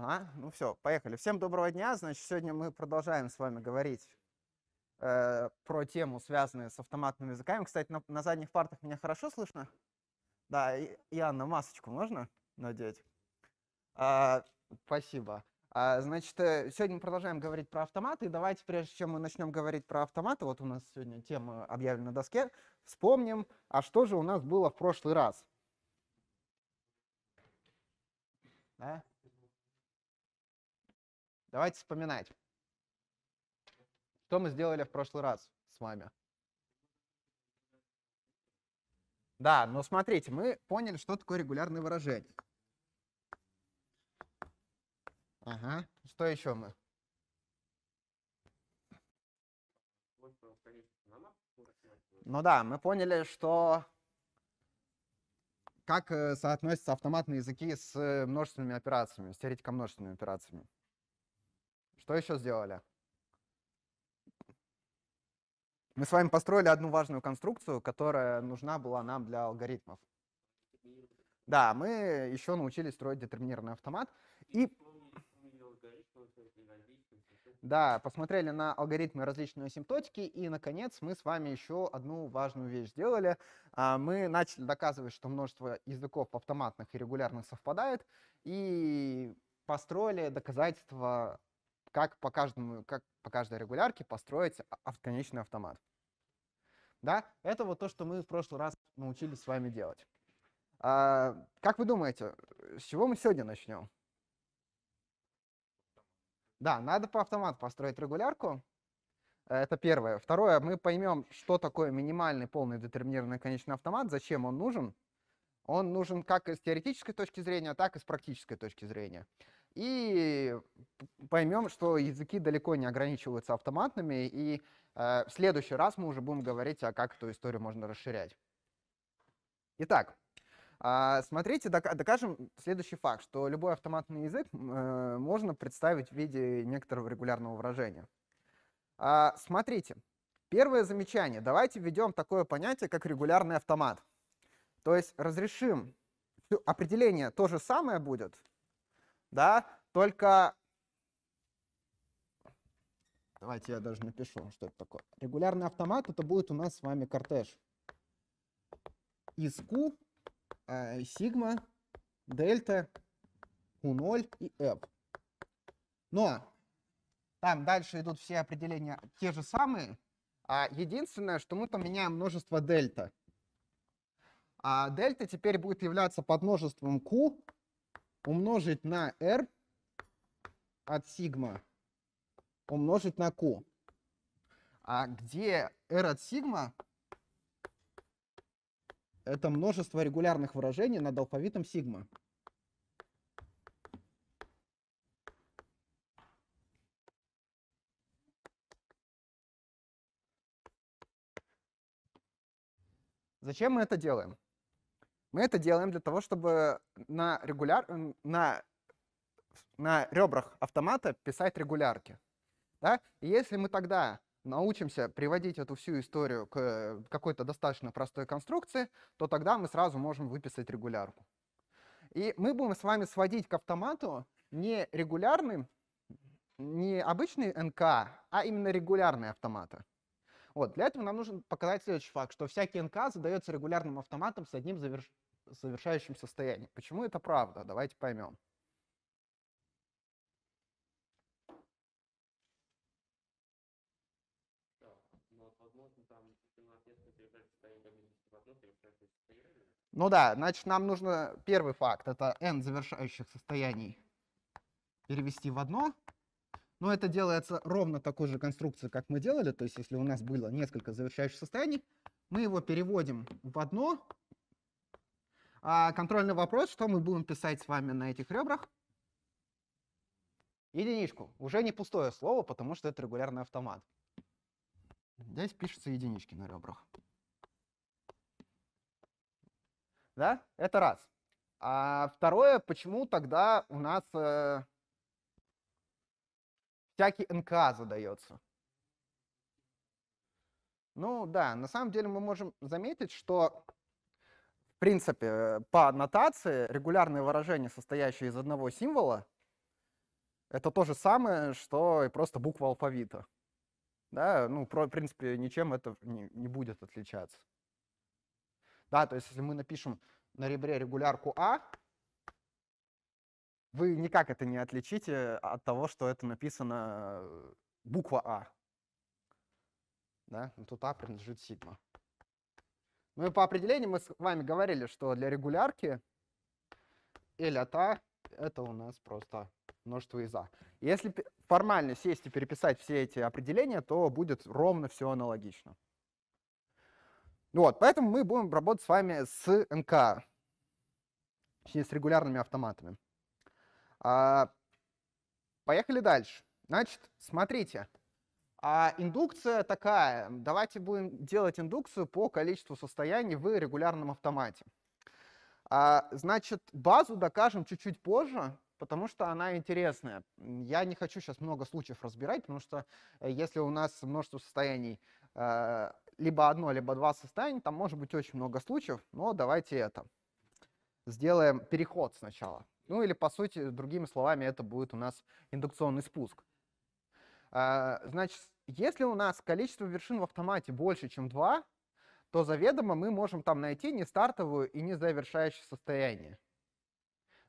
Ага, ну все, поехали. Всем доброго дня. Значит, сегодня мы продолжаем с вами говорить э, про тему, связанную с автоматными языками. Кстати, на, на задних партах меня хорошо слышно? Да, и, и Анна, масочку можно надеть? А, спасибо. А, значит, э, сегодня мы продолжаем говорить про автоматы. И давайте, прежде чем мы начнем говорить про автоматы, вот у нас сегодня тема объявлена на доске, вспомним, а что же у нас было в прошлый раз? Да? Давайте вспоминать. Что мы сделали в прошлый раз с вами? Да, но смотрите, мы поняли, что такое регулярное выражение. Ага. Что еще мы? Ну да, мы поняли, что как э, соотносятся автоматные языки с э, множественными операциями, с теоретико-множественными операциями. Что еще сделали? Мы с вами построили одну важную конструкцию, которая нужна была нам для алгоритмов. Да, мы еще научились строить детерминированный автомат. И да, посмотрели на алгоритмы различные асимптотики, и, наконец, мы с вами еще одну важную вещь сделали. А, мы начали доказывать, что множество языков автоматных и регулярных совпадает, и построили доказательство как по, каждому, как по каждой регулярке построить а, конечный автомат. Да? Это вот то, что мы в прошлый раз научились с вами делать. А, как вы думаете, э, с чего мы сегодня начнем? Да, надо по автомату построить регулярку. Это первое. Второе, мы поймем, что такое минимальный полный детерминированный конечный автомат, зачем он нужен. Он нужен как из теоретической точки зрения, так и с практической точки зрения и поймем, что языки далеко не ограничиваются автоматными, и э, в следующий раз мы уже будем говорить, о а как эту историю можно расширять. Итак, э, смотрите, докажем следующий факт, что любой автоматный язык э, можно представить в виде некоторого регулярного выражения. Э, смотрите, первое замечание. Давайте введем такое понятие, как регулярный автомат. То есть разрешим, ну, определение то же самое будет, да, только... Давайте я даже напишу, что это такое. Регулярный автомат, это будет у нас с вами кортеж из Q, сигма, дельта, Q0 и F. Но там дальше идут все определения те же самые, а единственное, что мы поменяем множество дельта. А дельта теперь будет являться подмножеством Q умножить на R от сигма умножить на Q. А где R от сигма это множество регулярных выражений над алфавитом сигма. Зачем мы это делаем? Мы это делаем для того, чтобы на, регуляр... на... на ребрах автомата писать регулярки. Да? И если мы тогда научимся приводить эту всю историю к какой-то достаточно простой конструкции, то тогда мы сразу можем выписать регулярку. И мы будем с вами сводить к автомату не регулярный, не обычный НК, а именно регулярные автоматы. Вот, для этого нам нужен показать следующий факт, что всякий НК задается регулярным автоматом с одним заверш... завершающим состоянием. Почему это правда? Давайте поймем. Ну, ну да, значит, нам нужно первый факт, это n завершающих состояний перевести в одно, но это делается ровно такой же конструкцией, как мы делали. То есть если у нас было несколько завершающих состояний, мы его переводим в одно. А контрольный вопрос, что мы будем писать с вами на этих ребрах? Единичку. Уже не пустое слово, потому что это регулярный автомат. Здесь пишутся единички на ребрах. Да? Это раз. А второе, почему тогда у нас э, всякий НКА задается. Ну да, на самом деле мы можем заметить, что в принципе по нотации регулярные выражения, состоящие из одного символа, это то же самое, что и просто буква алфавита. Да, ну, в принципе, ничем это не, не будет отличаться. Да, то есть если мы напишем на ребре регулярку А, вы никак это не отличите от того, что это написано э, буква А. Да? Но ну, тут А принадлежит сигма. Ну и по определению мы с вами говорили, что для регулярки L от А это у нас просто множество из А. Если формально сесть и переписать все эти определения, то будет ровно все аналогично. Ну вот, поэтому мы будем работать с вами с НК, точнее, с регулярными автоматами. А, поехали дальше. Значит, смотрите. А индукция такая. Давайте будем делать индукцию по количеству состояний в регулярном автомате. А, значит, базу докажем чуть-чуть позже, потому что она интересная. Я не хочу сейчас много случаев разбирать, потому что э, если у нас множество состояний, э, либо одно, либо два состояния, там может быть очень много случаев, но давайте это. Сделаем переход сначала. Ну или, по сути, другими словами, это будет у нас индукционный спуск. А, значит, если у нас количество вершин в автомате больше, чем 2, то заведомо мы можем там найти не стартовую и не завершающее состояние.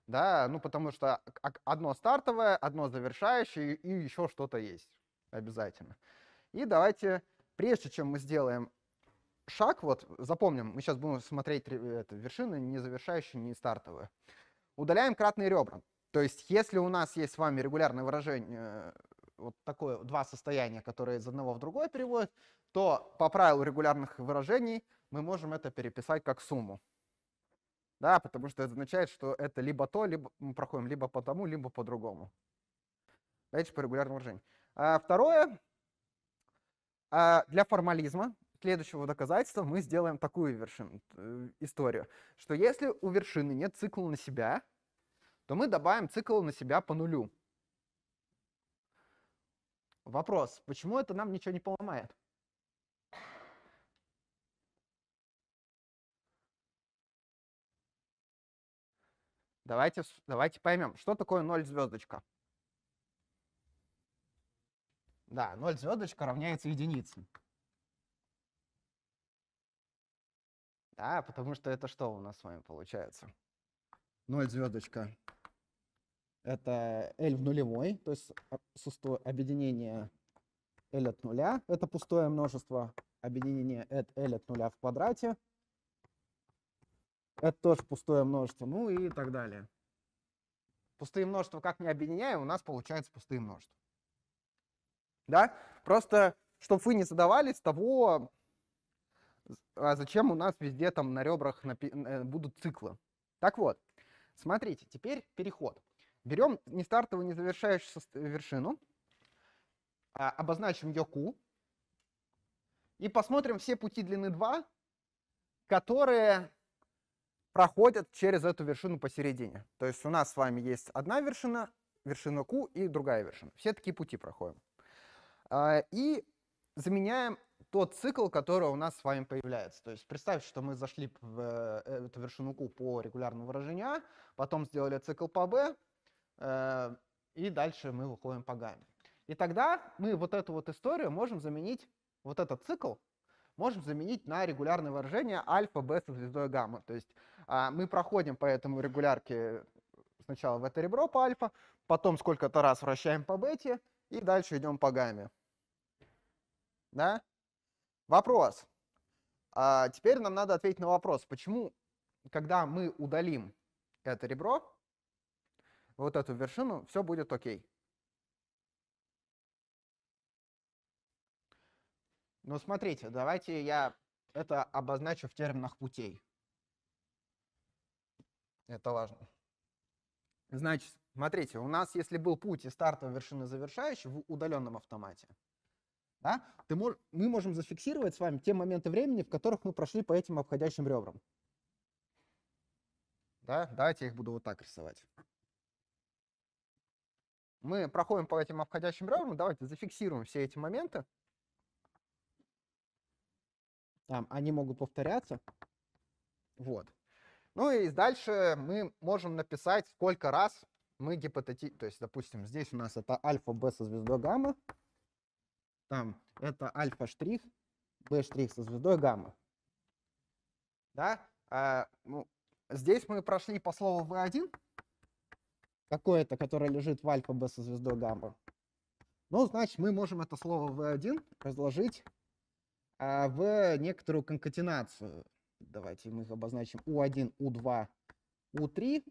Да, ну потому что а, а, одно стартовое, одно завершающее и еще что-то есть обязательно. И давайте, прежде чем мы сделаем шаг, вот запомним, мы сейчас будем смотреть это, вершины не завершающие, не стартовые. Удаляем кратные ребра. То есть, если у нас есть с вами регулярное выражение, э, вот такое, два состояния, которые из одного в другое переводят, то по правилу регулярных выражений мы можем это переписать как сумму. Да, потому что это означает, что это либо то, либо мы проходим либо по тому, либо по другому. Опять же, по регулярному выражению. А второе, а, для формализма следующего доказательства мы сделаем такую вершину, э, историю, что если у вершины нет цикла на себя, то мы добавим цикл на себя по нулю. Вопрос, почему это нам ничего не поломает? Давайте, давайте поймем, что такое 0 звездочка. Да, 0 звездочка равняется единице. Да, потому что это что у нас с вами получается? Ноль звездочка. Это L в нулевой, то есть сустое объединение L от нуля. Это пустое множество объединение от L от нуля в квадрате. Это тоже пустое множество, ну и так далее. Пустые множества как не объединяем, у нас получается пустые множества. Да? Просто, чтобы вы не задавались того, а зачем у нас везде там на ребрах напи- э, будут циклы. Так вот, смотрите, теперь переход. Берем не стартовую, не завершающую вершину, а, обозначим ее Q, и посмотрим все пути длины 2, которые проходят через эту вершину посередине. То есть у нас с вами есть одна вершина, вершина Q и другая вершина. Все такие пути проходим. А, и заменяем тот цикл, который у нас с вами появляется. То есть представь, что мы зашли в э, эту вершину Q по регулярному выражению А, потом сделали цикл по B, э, и дальше мы выходим по гамме. И тогда мы вот эту вот историю можем заменить, вот этот цикл можем заменить на регулярное выражение альфа, b со звездой гамма. То есть а, мы проходим по этому регулярке сначала в это ребро по альфа, потом сколько-то раз вращаем по бете, и дальше идем по гамме. Да? Вопрос. А теперь нам надо ответить на вопрос, почему, когда мы удалим это ребро, вот эту вершину, все будет окей. Ну, смотрите, давайте я это обозначу в терминах путей. Это важно. Значит, смотрите, у нас если был путь и стартовая вершина завершающая в удаленном автомате, да? Ты мож... Мы можем зафиксировать с вами те моменты времени, в которых мы прошли по этим обходящим ребрам. Да? Давайте я их буду вот так рисовать. Мы проходим по этим обходящим ребрам. Давайте зафиксируем все эти моменты. Там они могут повторяться. Вот. Ну и дальше мы можем написать, сколько раз мы гипотетически... То есть, допустим, здесь у нас это альфа, б со звездой гамма там это альфа штрих, b штрих со звездой гамма. Да? А, ну, здесь мы прошли по слову v1, какое-то, которое лежит в альфа b со звездой гамма. Ну, значит, мы можем это слово v1 разложить а, в некоторую конкатенацию. Давайте мы их обозначим u1, u2, u3.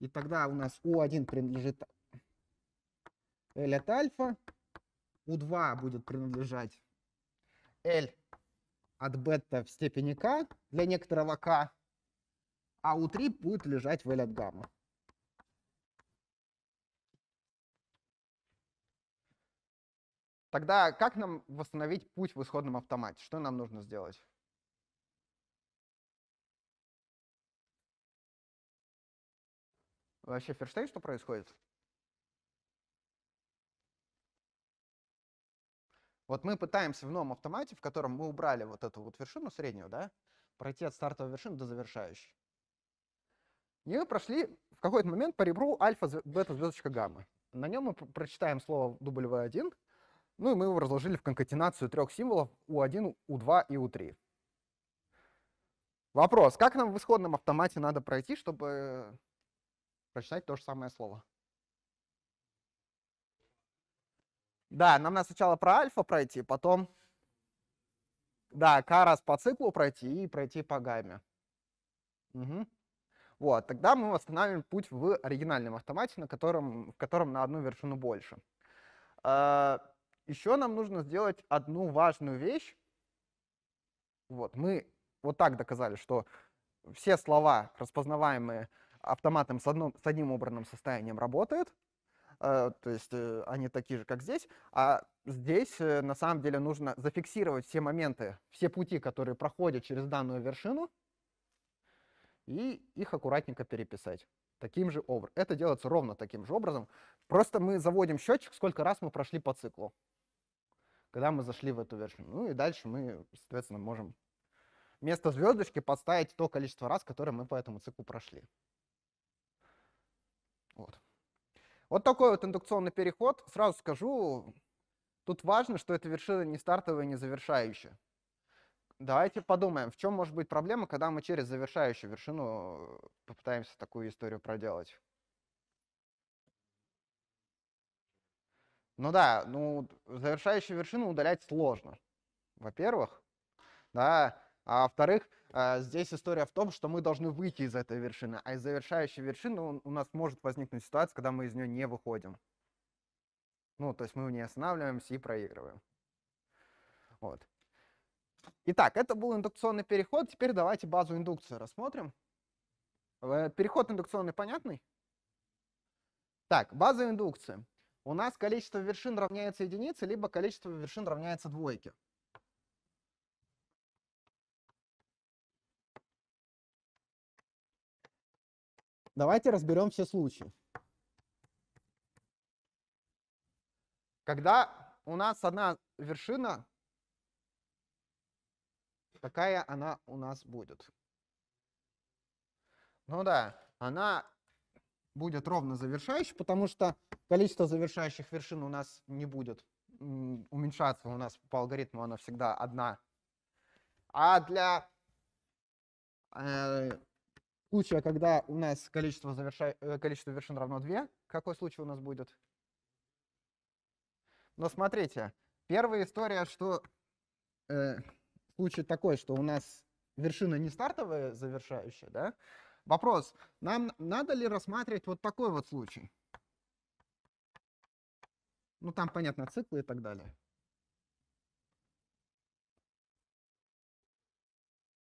И тогда у нас u1 принадлежит L от альфа, U2 будет принадлежать L от бета в степени k для некоторого k, а U3 будет лежать в L от гамма. Тогда как нам восстановить путь в исходном автомате? Что нам нужно сделать? Вообще ферштейн, что происходит? Вот мы пытаемся в новом автомате, в котором мы убрали вот эту вот вершину среднюю, да, пройти от стартовой вершины до завершающей. И мы прошли в какой-то момент по ребру альфа, бета, звездочка, гамма. На нем мы прочитаем слово W1, ну и мы его разложили в конкатенацию трех символов U1, U2 и U3. Вопрос, как нам в исходном автомате надо пройти, чтобы э, прочитать то же самое слово? Да, нам надо сначала про альфа пройти, потом... Да, К раз по циклу пройти и пройти по гамме. Угу. Вот, тогда мы восстановим путь в оригинальном автомате, на котором, в котором на одну вершину больше. А, Еще нам нужно сделать одну важную вещь. Вот, мы вот так доказали, что все слова, распознаваемые автоматом с, одном, с одним убранным состоянием, работают. Э, то есть э, они такие же, как здесь, а здесь э, на самом деле нужно зафиксировать все моменты, все пути, которые проходят через данную вершину, и их аккуратненько переписать. Таким же образом. Это делается ровно таким же образом. Просто мы заводим счетчик, сколько раз мы прошли по циклу, когда мы зашли в эту вершину. Ну и дальше мы, соответственно, можем вместо звездочки подставить то количество раз, которое мы по этому циклу прошли. Вот. Вот такой вот индукционный переход. Сразу скажу, тут важно, что эта вершина не стартовая, не завершающая. Давайте подумаем, в чем может быть проблема, когда мы через завершающую вершину попытаемся такую историю проделать. Ну да, ну завершающую вершину удалять сложно, во-первых, да, а во-вторых, а, здесь история в том, что мы должны выйти из этой вершины, а из завершающей вершины у нас может возникнуть ситуация, когда мы из нее не выходим. Ну, то есть мы в ней останавливаемся и проигрываем. Вот. Итак, это был индукционный переход. Теперь давайте базу индукции рассмотрим. Э, переход индукционный понятный? Так, база индукции. У нас количество вершин равняется единице, либо количество вершин равняется двойке. Давайте разберем все случаи. Когда у нас одна вершина, какая она у нас будет? Ну да, она будет ровно завершающей, потому что количество завершающих вершин у нас не будет уменьшаться, у нас по алгоритму она всегда одна. А для э, случая, а когда у нас количество, заверша... Э, количество вершин равно 2, какой случай у нас будет? Но смотрите, первая история, что э, случай такой, что у нас вершина не стартовая, завершающая, да? Вопрос, нам надо ли рассматривать вот такой вот случай? Ну, там, понятно, циклы и так далее.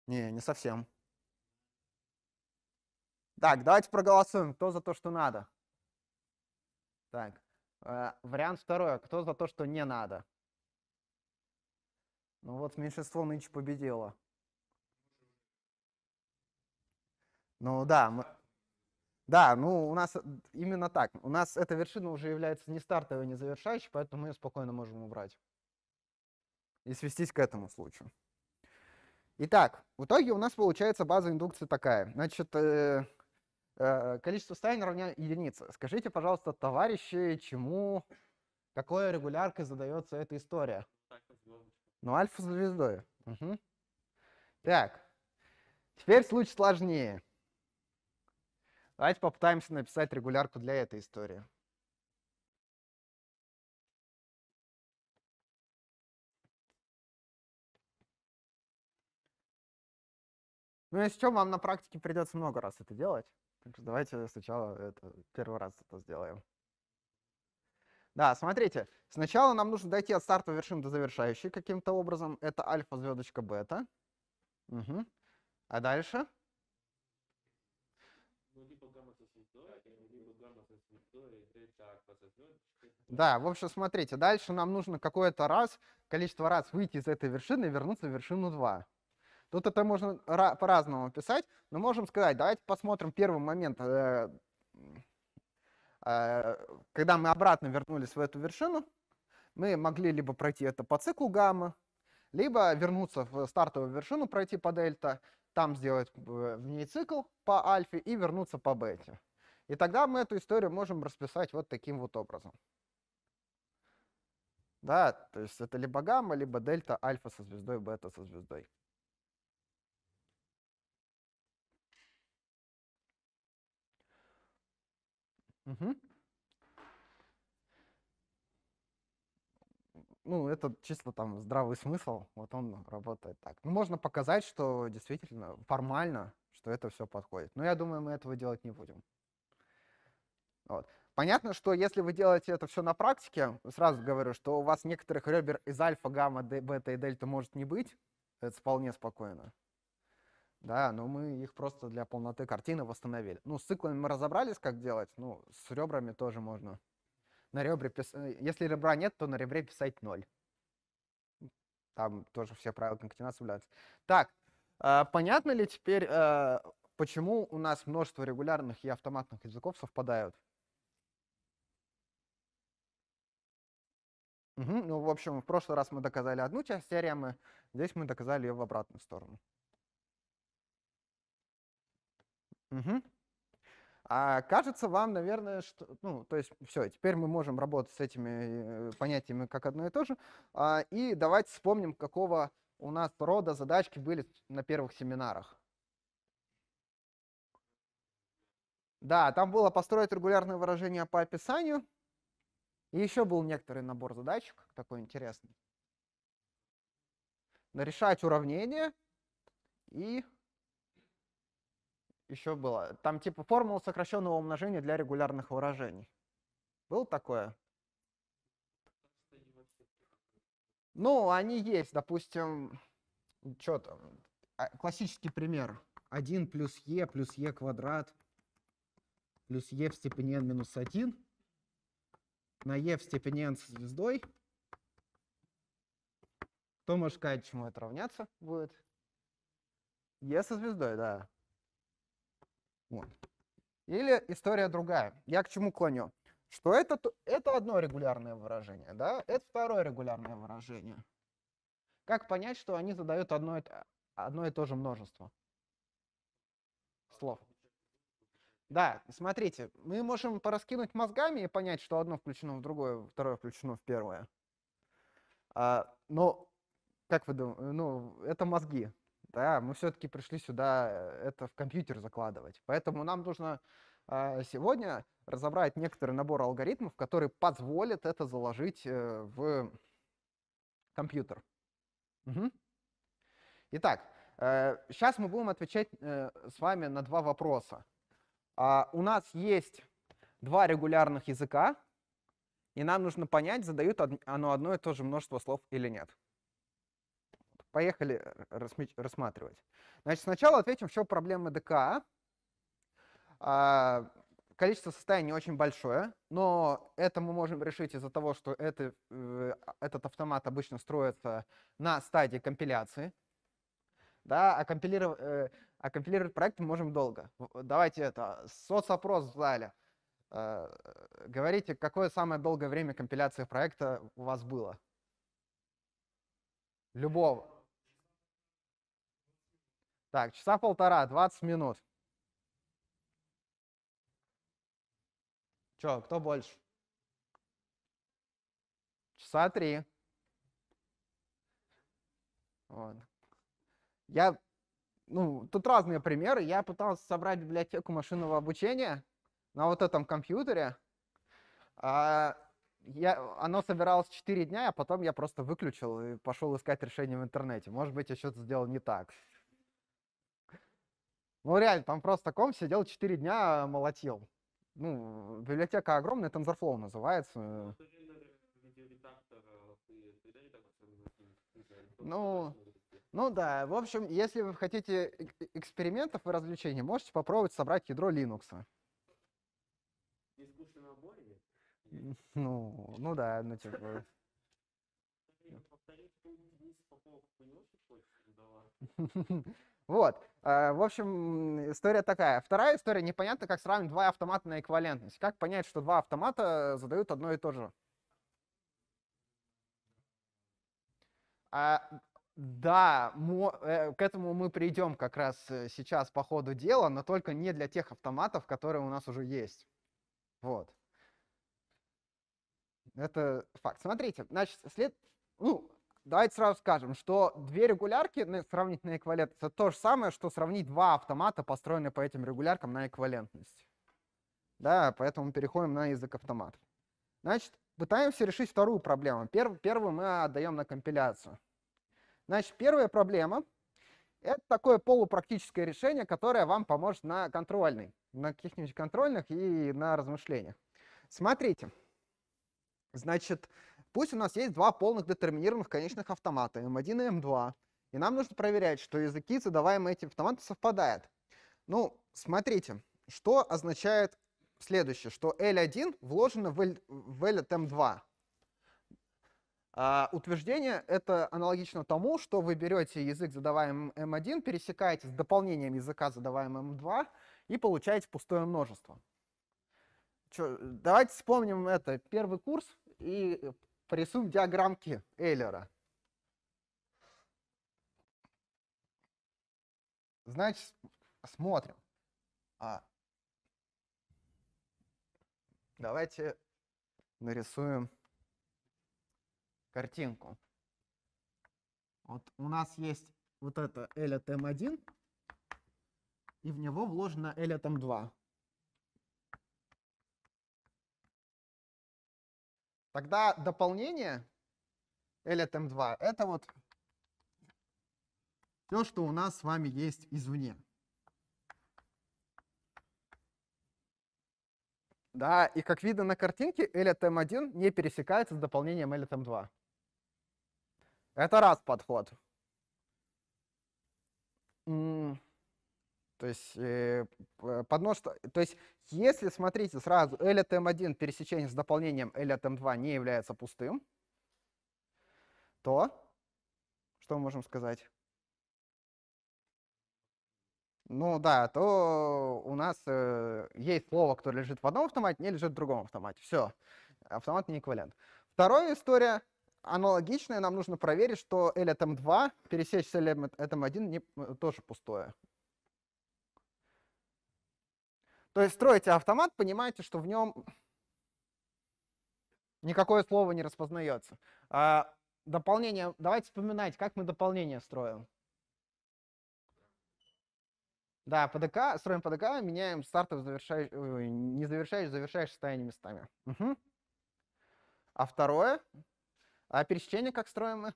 Не, не совсем. Так, давайте проголосуем. Кто за то, что надо? Так, э, вариант второй. А кто за то, что не надо? Ну вот меньшинство нынче победило. Ну да, мы... да, ну у нас э, именно так. У нас эта вершина уже является не стартовой, не завершающей, поэтому мы ее спокойно можем убрать. И свестись к этому случаю. Итак, в итоге у нас получается база индукции такая. Значит, э, Э, количество ставен равня единице. Скажите, пожалуйста, товарищи, чему, какой регуляркой задается эта история? Ну, альфа-звездой. Угу. Так, теперь случай сложнее. Давайте попытаемся написать регулярку для этой истории. Ну, если что, вам на практике придется много раз это делать. Так что давайте сначала это первый раз это сделаем. Да, смотрите, сначала нам нужно дойти от стартовой вершины до завершающей каким-то образом. Это альфа, звездочка, бета. Угу. А дальше? Ну, да, в общем, смотрите, дальше нам нужно какое-то раз, количество раз выйти из этой вершины и вернуться в вершину 2. Тут это можно по-разному писать, но можем сказать, давайте посмотрим первый момент, э, э, когда мы обратно вернулись в эту вершину, мы могли либо пройти это по циклу гамма, либо вернуться в стартовую вершину, пройти по дельта, там сделать э, в ней цикл по альфе и вернуться по бете. И тогда мы эту историю можем расписать вот таким вот образом. Да, то есть это либо гамма, либо дельта, альфа со звездой, бета со звездой. Угу. ну, это чисто там здравый смысл, вот он работает так. Ну, можно показать, что действительно формально, что это все подходит. Но я думаю, мы этого делать не будем. Вот. Понятно, что если вы делаете это все на практике, сразу говорю, что у вас некоторых ребер из альфа, гамма, бета и дельта может не быть, это вполне спокойно да, но мы их просто для полноты картины восстановили. Ну, с циклами мы разобрались, как делать, ну, с ребрами тоже можно. На ребре пис... Э, если ребра нет, то на ребре писать ноль. Там тоже все правила конкатенации соблюдаются. Так, а, понятно ли теперь, а, почему у нас множество регулярных и автоматных языков совпадают? Угу, ну, в общем, в прошлый раз мы доказали одну часть теоремы, здесь мы доказали ее в обратную сторону. Угу. А кажется вам, наверное, что, ну, то есть, все, теперь мы можем работать с этими э, понятиями как одно и то же. А, и давайте вспомним, какого у нас рода задачки были на первых семинарах. Да, там было построить регулярное выражение по описанию. И еще был некоторый набор задачек, такой интересный. Нарешать уравнения и еще было? Там типа формула сокращенного умножения для регулярных выражений. Было такое? Ну, они есть, допустим, что там, а, классический пример. 1 плюс e плюс e квадрат плюс e в степени n минус 1 на e в степени n со звездой. Кто может сказать, чему это равняться будет? e со звездой, да. Вот. Или история другая. Я к чему клоню? Что это, это одно регулярное выражение, да? Это второе регулярное выражение. Как понять, что они задают одно, одно и то же множество слов? Да, смотрите, мы можем пораскинуть мозгами и понять, что одно включено в другое, второе включено в первое. А, но, как вы думаете, ну, это мозги да, мы все-таки пришли сюда э, это в компьютер закладывать. Поэтому нам нужно а, сегодня разобрать некоторый набор алгоритмов, которые позволят это заложить э, в компьютер. Угу. Итак, сейчас э, мы будем отвечать с вами на два вопроса. А, у нас есть два регулярных языка, и нам нужно понять, задают оно одно и то же множество слов или нет. Поехали э, рассматривать. Значит, сначала ответим, в чем проблема ДК. А. Количество состояний очень большое, но это мы можем решить из-за того, что это, э, этот автомат обычно строится на стадии компиляции. Да, а, компилиров... Э, а компилировать проект мы можем долго. Давайте это, соцопрос в зале. Говорите, какое самое долгое время компиляции проекта у вас было? Любого. Так, часа полтора, 20 минут. Че, кто больше? Часа три. Вот. Я, ну, тут разные примеры. Я пытался собрать библиотеку машинного обучения на вот этом компьютере. А, я, оно собиралось 4 дня, а потом я просто выключил и пошел искать решение в интернете. Может быть, я что-то сделал не так. Ну, реально, там просто ком сидел 4 дня, а, молотил. Ну, библиотека огромная, TensorFlow называется. Ну, ну да, в общем, если вы хотите экспериментов и развлечений, можете попробовать собрать ядро Linux. А ну, ну да, ну типа... Вот. Э, в общем, история такая. Вторая история, непонятно, как сравнить два автомата на эквивалентность. Как понять, что два автомата задают одно и то же? А, да, э, к этому мы придем как раз э, сейчас по ходу дела, но только не для тех автоматов, которые у нас уже есть. Вот. Это факт. Смотрите, значит, след... Ну, Давайте сразу скажем, что две регулярки сравнить на эквивалентность, это то же самое, что сравнить два автомата, построенные по этим регуляркам на эквивалентность. Да, поэтому переходим на язык автомат. Значит, пытаемся решить вторую проблему. первую мы отдаем на компиляцию. Значит, первая проблема — это такое полупрактическое решение, которое вам поможет на контрольной, на каких-нибудь контрольных и на размышлениях. Смотрите. Значит, Пусть у нас есть два полных детерминированных конечных автомата, М1 эм и М2, эм и нам нужно проверять, что языки, задаваемые этим автоматом, совпадают. Ну, смотрите, что означает следующее, что L1 вложено в, L, в L M2. Эм а, утверждение это аналогично тому, что вы берете язык, задаваемый M1, пересекаете с дополнением языка, задаваемым M2, и получаете пустое множество. Чё, давайте вспомним это, первый курс, и порисуем диаграммки Эйлера. Значит, смотрим. А. Давайте нарисуем картинку. Вот у нас есть вот это L от M1, и в него вложено L от M2. Тогда дополнение LTM2 это вот все, что у нас с вами есть извне. Да, и как видно на картинке, LTM1 не пересекается с дополнением LTM2. Это раз подход. То есть э, под поднос, то есть если смотрите сразу L от M1 пересечение с дополнением L от M2 не является пустым, то что мы можем сказать? Ну да, то у нас э, есть слово, которое лежит в одном автомате, не лежит в другом автомате. Все, автомат не эквивалент. Вторая история аналогичная, нам нужно проверить, что L от M2 пересечь с L от M1 не, тоже пустое. То есть строите автомат, понимаете, что в нем никакое слово не распознается. А, дополнение, давайте вспоминать, как мы дополнение строим. Да, ПДК, строим ПДК, меняем стартов, завершаешь, не завершаешь, завершаешь состояние местами. Угу. А второе, а пересечение как строим мы?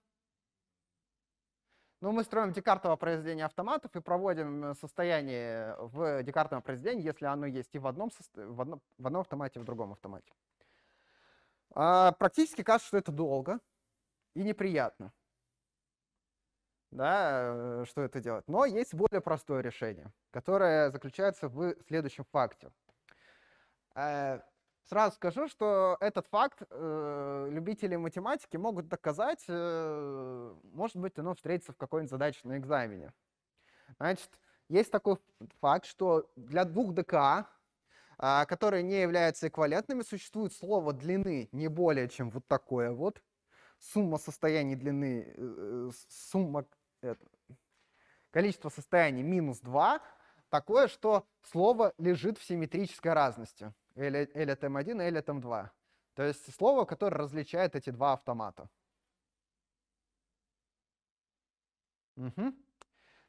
Ну, мы строим декартово произведение автоматов и проводим э, состояние в декартовом произведении, если оно есть и в одном, в одном, в одном автомате, и в другом автомате. А, практически кажется, что это долго и неприятно, да, э, что это делать. Но есть более простое решение, которое заключается в следующем факте. Э, Сразу скажу, что этот факт э, любители математики могут доказать, э, может быть, оно встретится в какой-нибудь задаче на экзамене. Значит, есть такой факт, что для двух ДК, э, а, которые не являются эквивалентными, существует слово длины не более чем вот такое вот. Сумма состояний длины, э, э сумма, э, количество состояний минус 2, такое, что слово лежит в симметрической разности. Или, или TM1, или TM2. То есть слово, которое различает эти два автомата. Угу.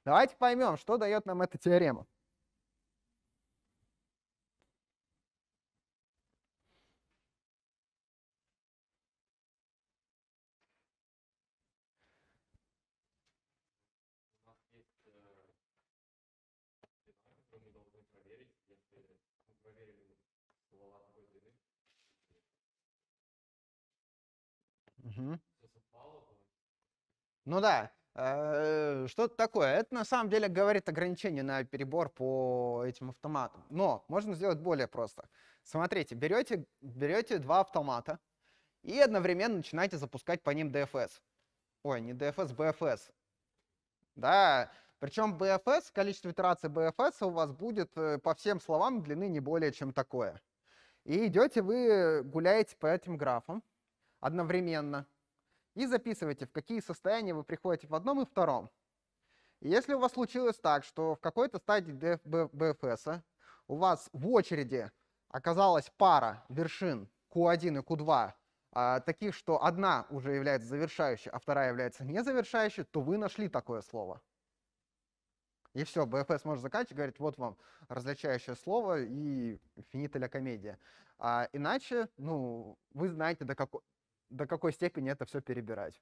Давайте поймем, что дает нам эта теорема. Угу. Ну да, э, что-то такое. Это на самом деле говорит ограничение на перебор по этим автоматам. Но можно сделать более просто. Смотрите, берете, берете два автомата и одновременно начинаете запускать по ним DFS. Ой, не DFS, BFS. Да, причем BFS, количество итераций BFS у вас будет э, по всем словам длины не более чем такое. И идете вы, э, гуляете по этим графам, одновременно и записывайте, в какие состояния вы приходите в одном и втором. И если у вас случилось так, что в какой-то стадии BFS у вас в очереди оказалась пара вершин Q1 и Q2, а, таких, что одна уже является завершающей, а вторая является незавершающей, то вы нашли такое слово. И все, BFS может заканчивать, говорит, вот вам различающее слово и финиталя комедия. А, иначе, ну, вы знаете, до, како до какой степени это все перебирать.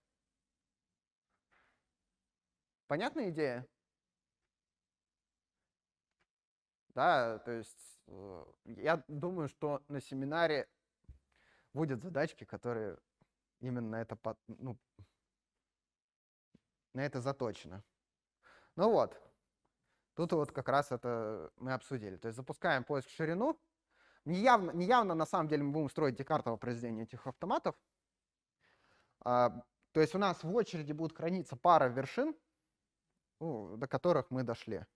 Понятная идея? Да, то есть э, я думаю, что на семинаре будут задачки, которые именно это под, ну, на это заточено. Ну вот, тут вот как раз это мы обсудили. То есть запускаем поиск в ширину. Неявно, неявно на самом деле мы будем строить декартово произведение этих автоматов, а, то есть у нас в очереди будут храниться пара вершин, ну, до которых мы дошли.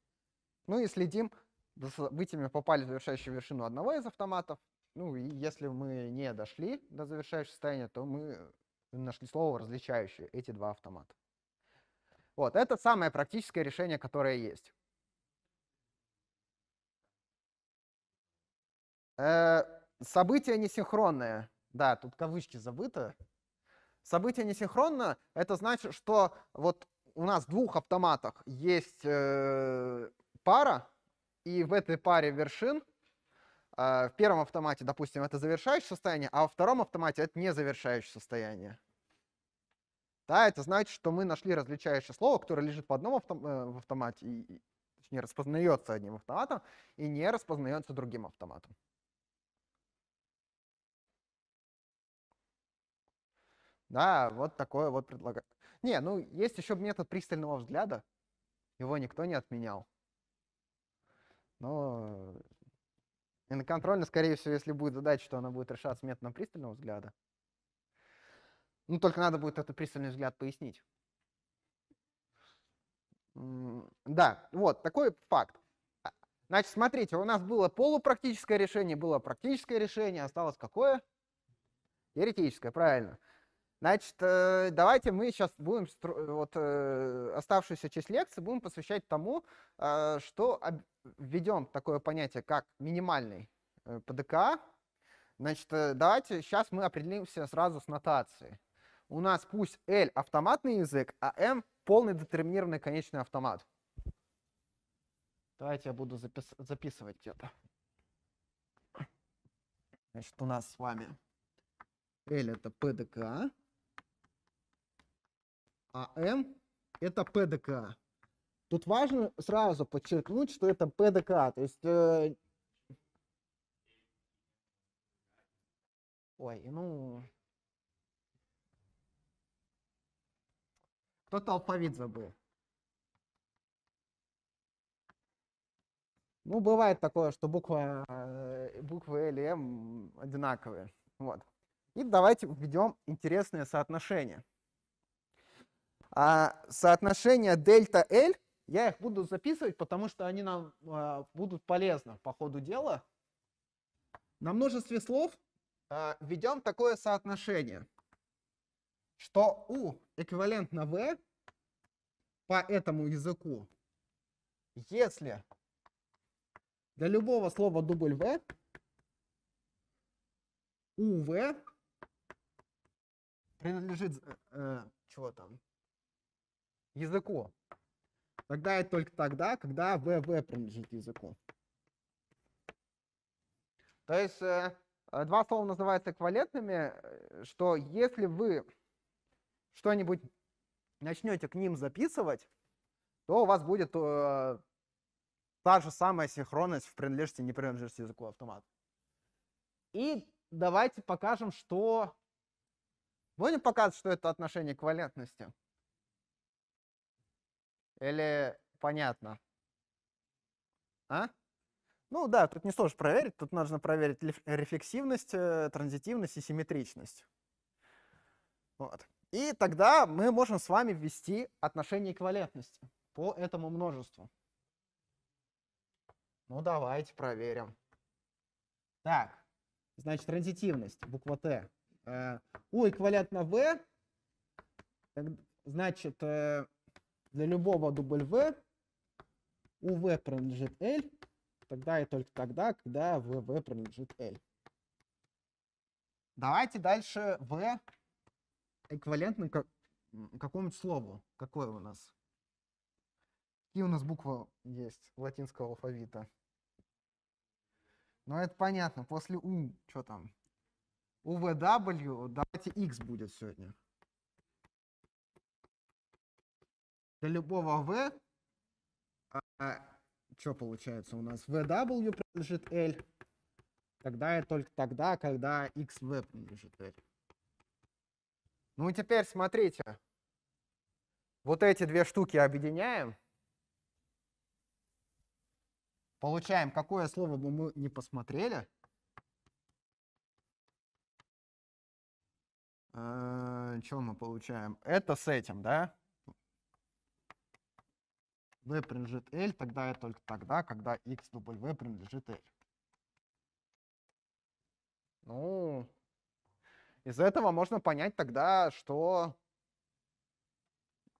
Ну и следим за событиями, попали в завершающую вершину одного из автоматов. Ну и если мы не дошли до завершающего состояния, то мы нашли слово, различающее эти два автомата. Вот, это самое практическое решение, которое есть. Э, события несинхронные. Да, тут кавычки забыты. Событие несинхронно, это значит, что вот у нас в двух автоматах есть э, пара, и в этой паре вершин э, в первом автомате, допустим, это завершающее состояние, а во втором автомате это не завершающее состояние. Да, это значит, что мы нашли различающее слово, которое лежит в одном автом, э, в автомате, и, и, точнее, распознается одним автоматом и не распознается другим автоматом. Да, вот такое вот предлагаю. Не, ну есть еще метод пристального взгляда. Его никто не отменял. Но и на контрольно, скорее всего, если будет задача, что она будет решаться методом пристального взгляда. Ну, только надо будет этот пристальный взгляд пояснить. Да, вот, такой факт. А, значит, смотрите, у нас было полупрактическое решение, было практическое решение, осталось какое? Теоретическое, правильно. Значит, э, давайте мы сейчас будем вот э, оставшуюся часть лекции будем посвящать тому, а, что введем такое понятие, как минимальный э, ПДК. А. Значит, давайте сейчас мы определимся сразу с нотацией. У нас пусть L автоматный язык, а M полный детерминированный конечный автомат. Давайте я буду запис записывать где-то. Значит, у нас с вами L это ПДК, а а N это ПДК. Тут важно сразу подчеркнуть, что это ПДК. То есть... Э... Ой, ну... Кто-то алфавит забыл. Ну, бывает такое, что буква, э, буквы L и M одинаковые. Вот. И давайте введем интересное соотношение. А соотношение дельта L, я их буду записывать, потому что они нам а, будут полезны по ходу дела. На множестве слов а, ведем такое соотношение, что U эквивалентно V по этому языку, если для любого слова дубль V УВ принадлежит э, э, чего там? языку. Тогда и только тогда, когда ВВ принадлежит языку. То есть э, э, два слова называются эквивалентными, э, что если вы что-нибудь начнете к ним записывать, то у вас будет та же самая синхронность в принадлежности не принадлежности языку автомат. И давайте покажем, что... Будем показывать, что это отношение эквивалентности. Или понятно? А? Ну да, тут не сложно проверить. Тут нужно проверить рефлексивность, э, транзитивность и симметричность. Вот. И тогда мы можем с вами ввести отношение эквивалентности по этому множеству. Ну, давайте проверим. Так, значит, транзитивность, буква Т. Э, у эквивалентна В, э, значит, для любого W UV принадлежит L, тогда и только тогда, когда в VV принадлежит L. Давайте дальше V эквивалентно как, какому-нибудь слову. Какое у нас? Какие у нас буквы есть латинского алфавита? Ну, это понятно. После U, что там? UVW, давайте X будет сегодня. для любого v, а, что получается у нас, vw принадлежит L, тогда и только тогда, когда xv принадлежит L. Ну и теперь смотрите, вот эти две штуки объединяем, получаем, какое слово бы мы не посмотрели, а, что мы получаем? Это с этим, да? v принадлежит L, тогда и только тогда, когда x w принадлежит L. Ну, из этого можно понять тогда, что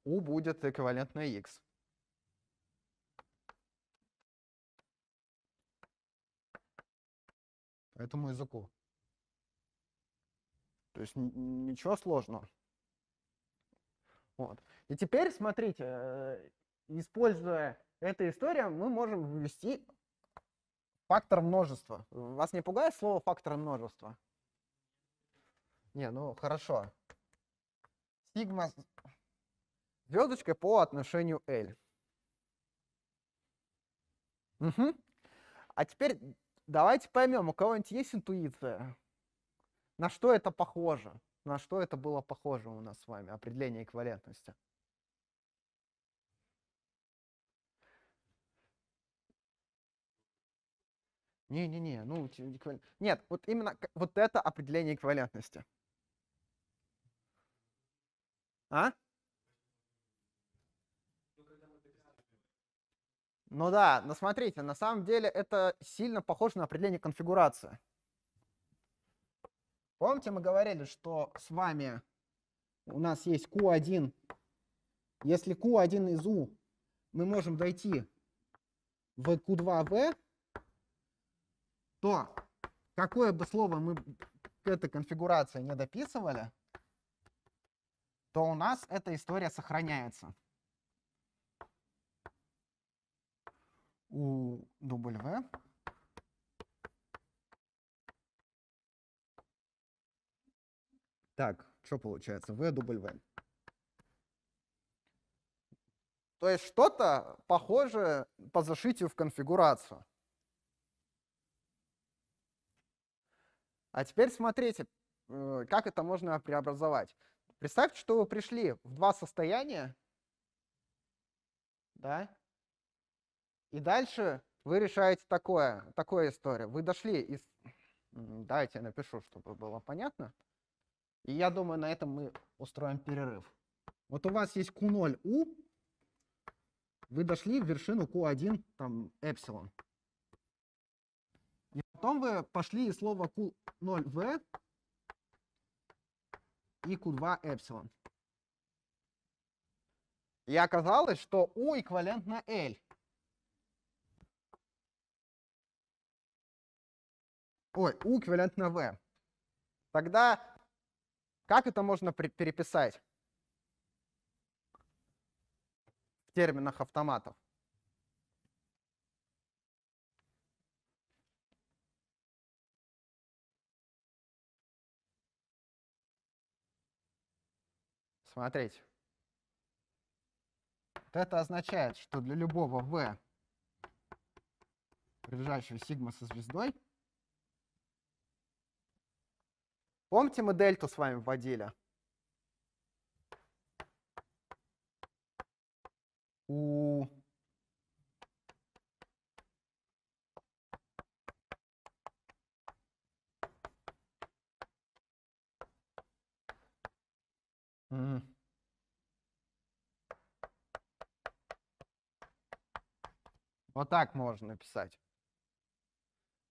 u будет эквивалентно x. По этому языку. То есть ничего сложного. Вот. И теперь, смотрите, э, используя эту историю, мы можем ввести фактор множества. Вас не пугает слово фактор множества? Не, ну хорошо. Сигма звездочка по отношению L. Угу. А теперь давайте поймем, у кого-нибудь есть интуиция? На что это похоже? На что это было похоже у нас с вами, определение эквивалентности? Не-не-не, ну, эквивалент. Нет, вот именно вот это определение эквивалентности. А? Ну да, но смотрите, на самом деле это сильно похоже на определение конфигурации. Помните, мы говорили, что с вами у нас есть Q1. Если Q1 из U, мы можем дойти в Q2V, то какое бы слово мы к этой конфигурации не дописывали, то у нас эта история сохраняется. У W Так, что получается? V, W. То есть что-то похоже по зашитию в конфигурацию. А теперь смотрите, э, как это можно преобразовать. Представьте, что вы пришли в два состояния, да, и дальше вы решаете такое, такую историю. Вы дошли из... Давайте я напишу, чтобы было понятно. И я думаю, на этом мы устроим перерыв. Вот у вас есть Q0U, вы дошли в вершину Q1, там, эпсилон. Потом вы пошли из слова Q0V и Q2 эпсилон. И оказалось, что U эквивалентно L. Ой, U эквивалентно V. Тогда как это можно переписать в терминах автоматов? Смотрите. Вот это означает, что для любого v, прижащего сигма со звездой, помните, мы дельту с вами вводили? У Вот так можно писать.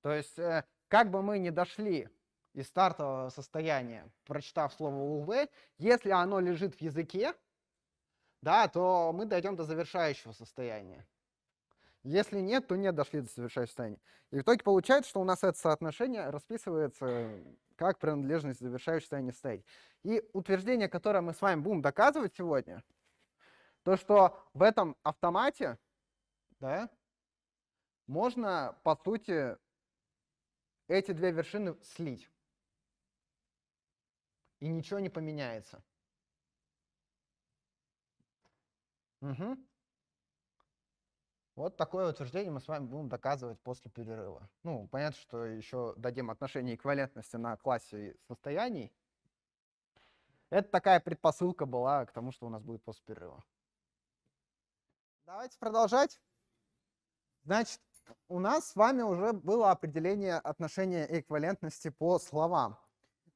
То есть, э, как бы мы ни дошли из стартового состояния, прочитав слово "УВ", если оно лежит в языке, да, то мы дойдем до завершающего состояния. Если нет, то не дошли до завершающего состояния. И в итоге получается, что у нас это соотношение расписывается как принадлежность завершающего состояния состоит. И утверждение, которое мы с вами будем доказывать сегодня, то, что в этом автомате да, можно, по сути, эти две вершины слить. И ничего не поменяется. Угу. Вот такое утверждение мы с вами будем доказывать после перерыва. Ну, понятно, что еще дадим отношение эквивалентности на классе состояний. Это такая предпосылка была к тому, что у нас будет после перерыва. Давайте продолжать. Значит, у нас с вами уже было определение отношения эквивалентности по словам.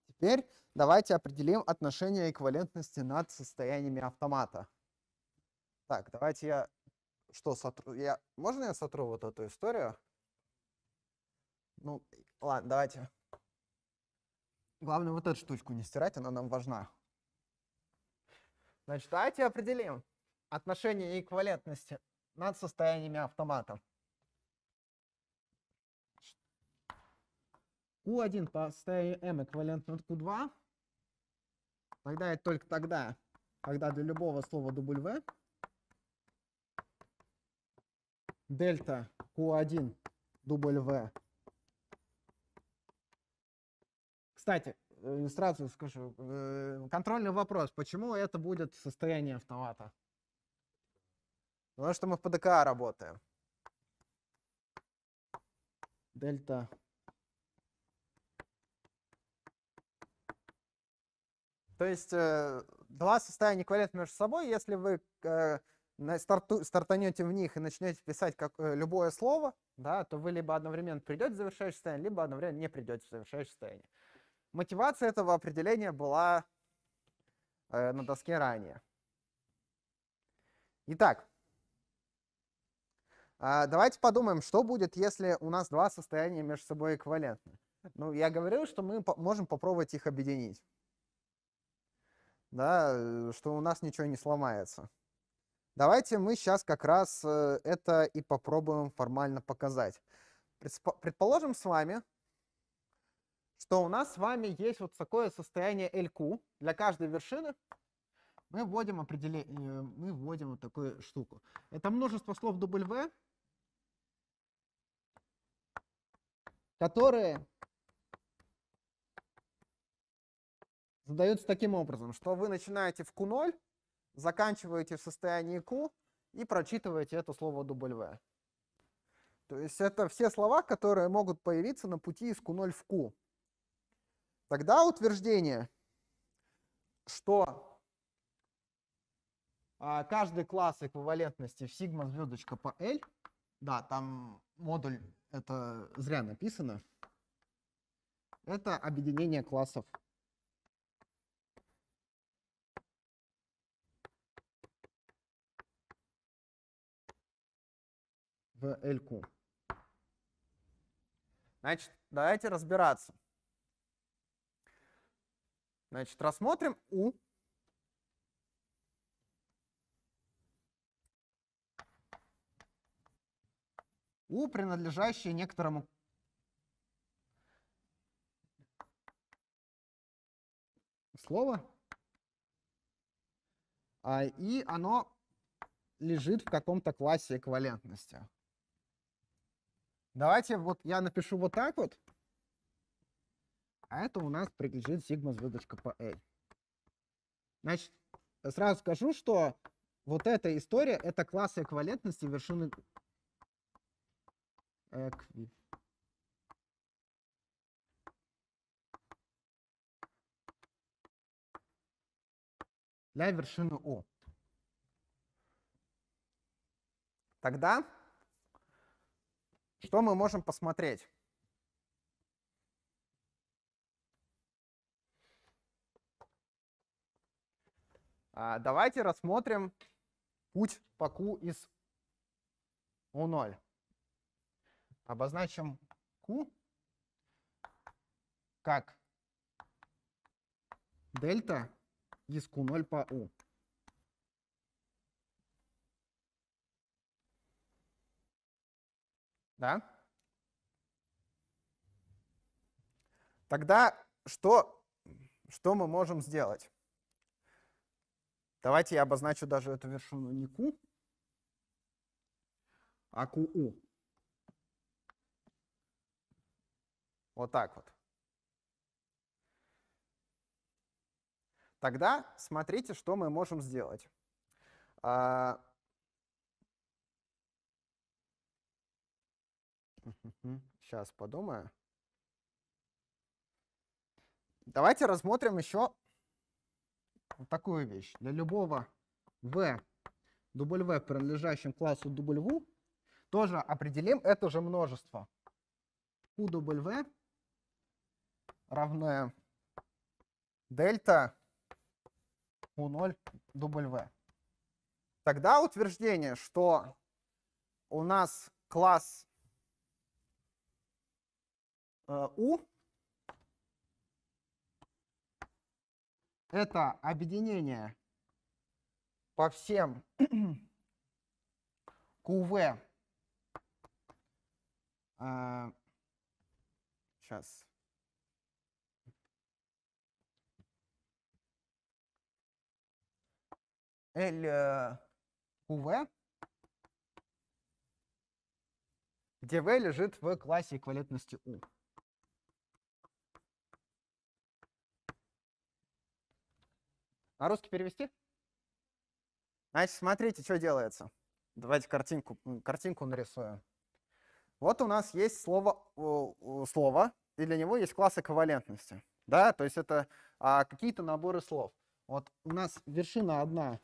Теперь давайте определим отношение эквивалентности над состояниями автомата. Так, давайте я что сотру... Я... Можно я сотру вот эту историю? Ну, ладно, давайте. Главное вот эту штучку не стирать, она нам важна. Значит, давайте определим отношение эквивалентности над состояниями автомата. Q1 по состоянию M эквивалентно Q2. Тогда и только тогда, когда для любого слова W дельта Q1 W. Кстати, иллюстрацию э, скажу. Э, контрольный вопрос. Почему это будет состояние автомата? Потому что мы в ПДК работаем. Дельта. То есть э, два состояния эквивалентны между собой. Если вы старту, стартанете в них и начнете писать как, э, любое слово, да, то вы либо одновременно придете в завершающее состояние, либо одновременно не придете в завершающее состояние. Мотивация этого определения была э, на доске ранее. Итак, э, давайте подумаем, что будет, если у нас два состояния между собой эквивалентны. Ну, я говорил, что мы по можем попробовать их объединить. Да, э, что у нас ничего не сломается. Давайте мы сейчас как раз э, это и попробуем формально показать. Предположим с вами, что у нас с вами есть вот такое состояние LQ для каждой вершины. Мы вводим, определение, э, мы вводим вот такую штуку. Это множество слов W, которые задаются таким образом, что вы начинаете в Q0, заканчиваете в состоянии Q и прочитываете это слово W. То есть это все слова, которые могут появиться на пути из Q0 в Q. Тогда утверждение, что а, каждый класс эквивалентности в сигма звездочка по L, да, там модуль, это зря написано, это объединение классов в LQ. Значит, давайте разбираться. Значит, рассмотрим U. у принадлежащие некоторому слово, а и оно лежит в каком-то классе эквивалентности. Давайте вот я напишу вот так вот. А это у нас принадлежит сигма звездочка PL. Значит, сразу скажу, что вот эта история — это класс эквивалентности вершины... Экви... Для вершины О. Тогда что мы можем посмотреть? А, давайте рассмотрим путь по Q из U0. Обозначим Q как дельта из Q0 по U. Да? Тогда что, что мы можем сделать? Давайте я обозначу даже эту вершину не Q, а QU. Вот так вот. Тогда смотрите, что мы можем сделать. А, Сейчас подумаю. Давайте рассмотрим еще вот такую вещь. Для любого v, w, принадлежащим классу w, тоже определим это же множество. qw равное дельта u0 w. Тогда утверждение, что у нас класс Э, у это объединение по всем QV. сейчас. L QV, где V лежит в классе эквивалентности U. На русский перевести? Значит, смотрите, что делается. Давайте картинку, картинку нарисую. Вот у нас есть слово, слово, и для него есть класс эквивалентности. Да, то есть это а, какие-то наборы слов. Вот у нас вершина одна.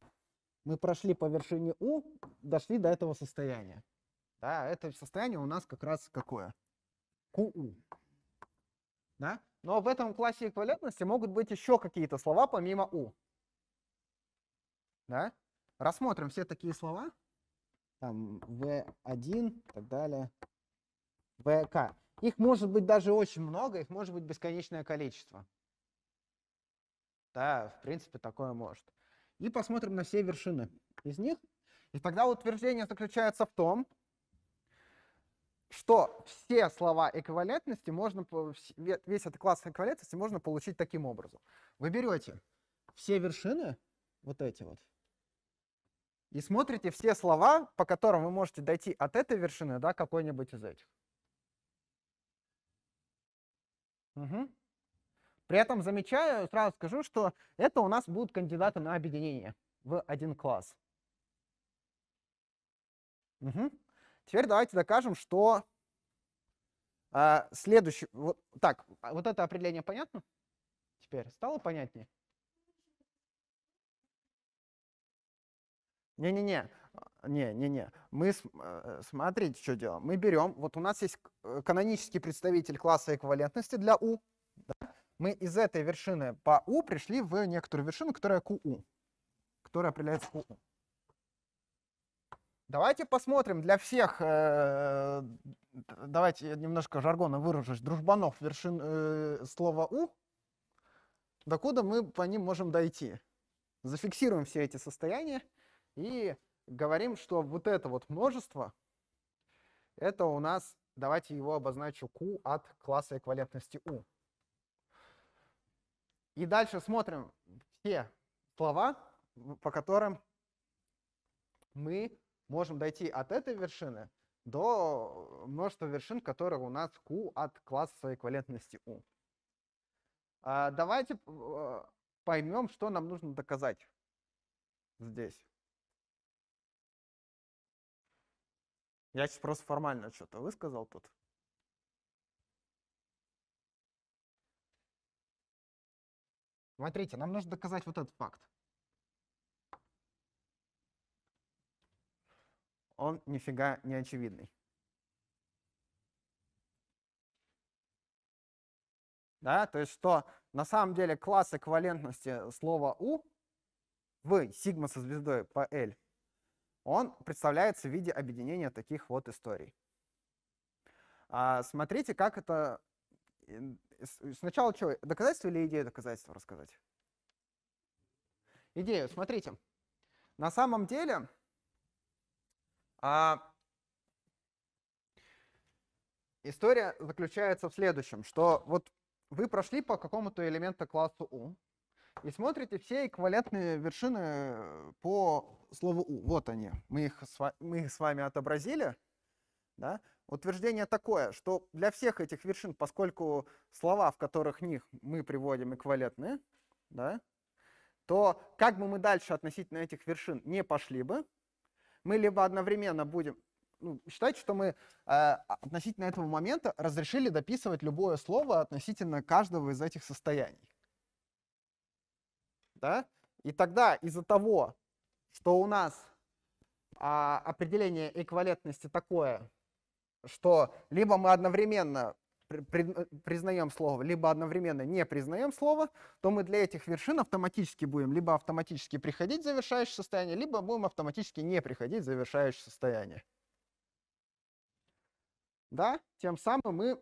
Мы прошли по вершине U, дошли до этого состояния. Да, это состояние у нас как раз какое? QU. Да? Но в этом классе эквивалентности могут быть еще какие-то слова помимо U. Да? Рассмотрим все такие слова. Там V1 и так далее. VK. Их может быть даже очень много, их может быть бесконечное количество. Да, в принципе, такое может. И посмотрим на все вершины из них. И тогда утверждение заключается в том, что все слова эквивалентности можно, весь этот класс эквивалентности можно получить таким образом. Вы берете все вершины, вот эти вот, и смотрите все слова, по которым вы можете дойти от этой вершины до какой-нибудь из этих. Угу. При этом замечаю, сразу скажу, что это у нас будут кандидаты на объединение в один класс. Угу. Теперь давайте докажем, что а, следующий... Вот, так, а, вот это определение понятно? Теперь стало понятнее? Не-не-не, а, не-не-не. Мы, э, э, смотрите, что делаем. Мы берем, вот у нас есть э, канонический представитель класса эквивалентности для U. Да? Мы из этой вершины по U пришли в некоторую вершину, которая QU, которая определяется QU. Давайте посмотрим для всех, э, давайте я немножко жаргона выражусь, дружбанов вершин э, слова «у», докуда мы по ним можем дойти. Зафиксируем все эти состояния. И говорим, что вот это вот множество, это у нас, давайте его обозначу Q от класса эквивалентности U. И дальше смотрим все слова, по которым мы можем дойти от этой вершины до множества вершин, которые у нас Q от класса эквивалентности U. А, давайте э, поймем, что нам нужно доказать здесь. Я сейчас просто формально что-то высказал тут. Смотрите, нам нужно доказать вот этот факт. Он нифига не очевидный. Да, то есть что на самом деле класс эквивалентности слова U в сигма со звездой по L он представляется в виде объединения таких вот историй. А, смотрите, как это... Сначала что, доказательство или идея доказательства рассказать? Идею, смотрите. На самом деле, а, история заключается в следующем, что вот вы прошли по какому-то элементу класса U, и смотрите все эквивалентные вершины по слову U. Вот они. Мы их с, мы их с вами отобразили. Да? Утверждение такое, что для всех этих вершин, поскольку слова, в которых них мы приводим эквивалентные, да, то как бы мы дальше относительно этих вершин не пошли бы, мы либо одновременно будем... Ну, считайте, что мы э, относительно этого момента разрешили дописывать любое слово относительно каждого из этих состояний. Да? И тогда из-за того, что у нас а, определение эквивалентности такое, что либо мы одновременно признаем слово, либо одновременно не признаем слово, то мы для этих вершин автоматически будем либо автоматически приходить в завершающее состояние, либо будем автоматически не приходить в завершающее состояние. Да? Тем самым мы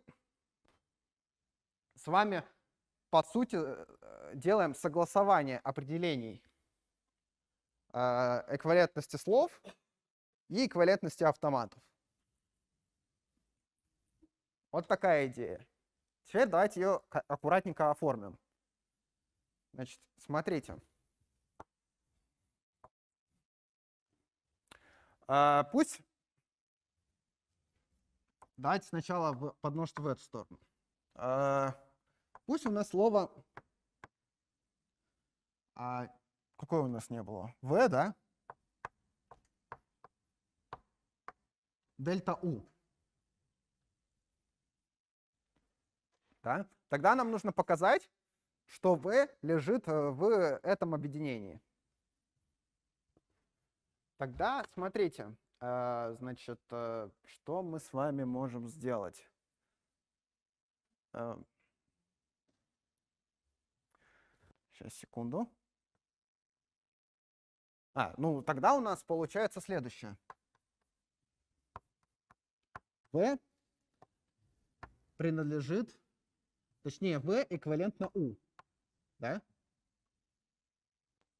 с вами по сути, э, делаем согласование определений а, эквивалентности слов и эквивалентности автоматов. Вот такая идея. Теперь давайте ее аккуратненько оформим. Значит, смотрите. А, пусть... Давайте сначала подножьте в эту сторону. А, Пусть у нас слово... А какое у нас не было? В, да? Дельта У. Да? Тогда нам нужно показать, что В лежит э, в этом объединении. Тогда смотрите, э, значит, э, что мы с вами можем сделать. Сейчас, секунду. А, ну тогда у нас получается следующее. В принадлежит, точнее, В эквивалентно У. Да?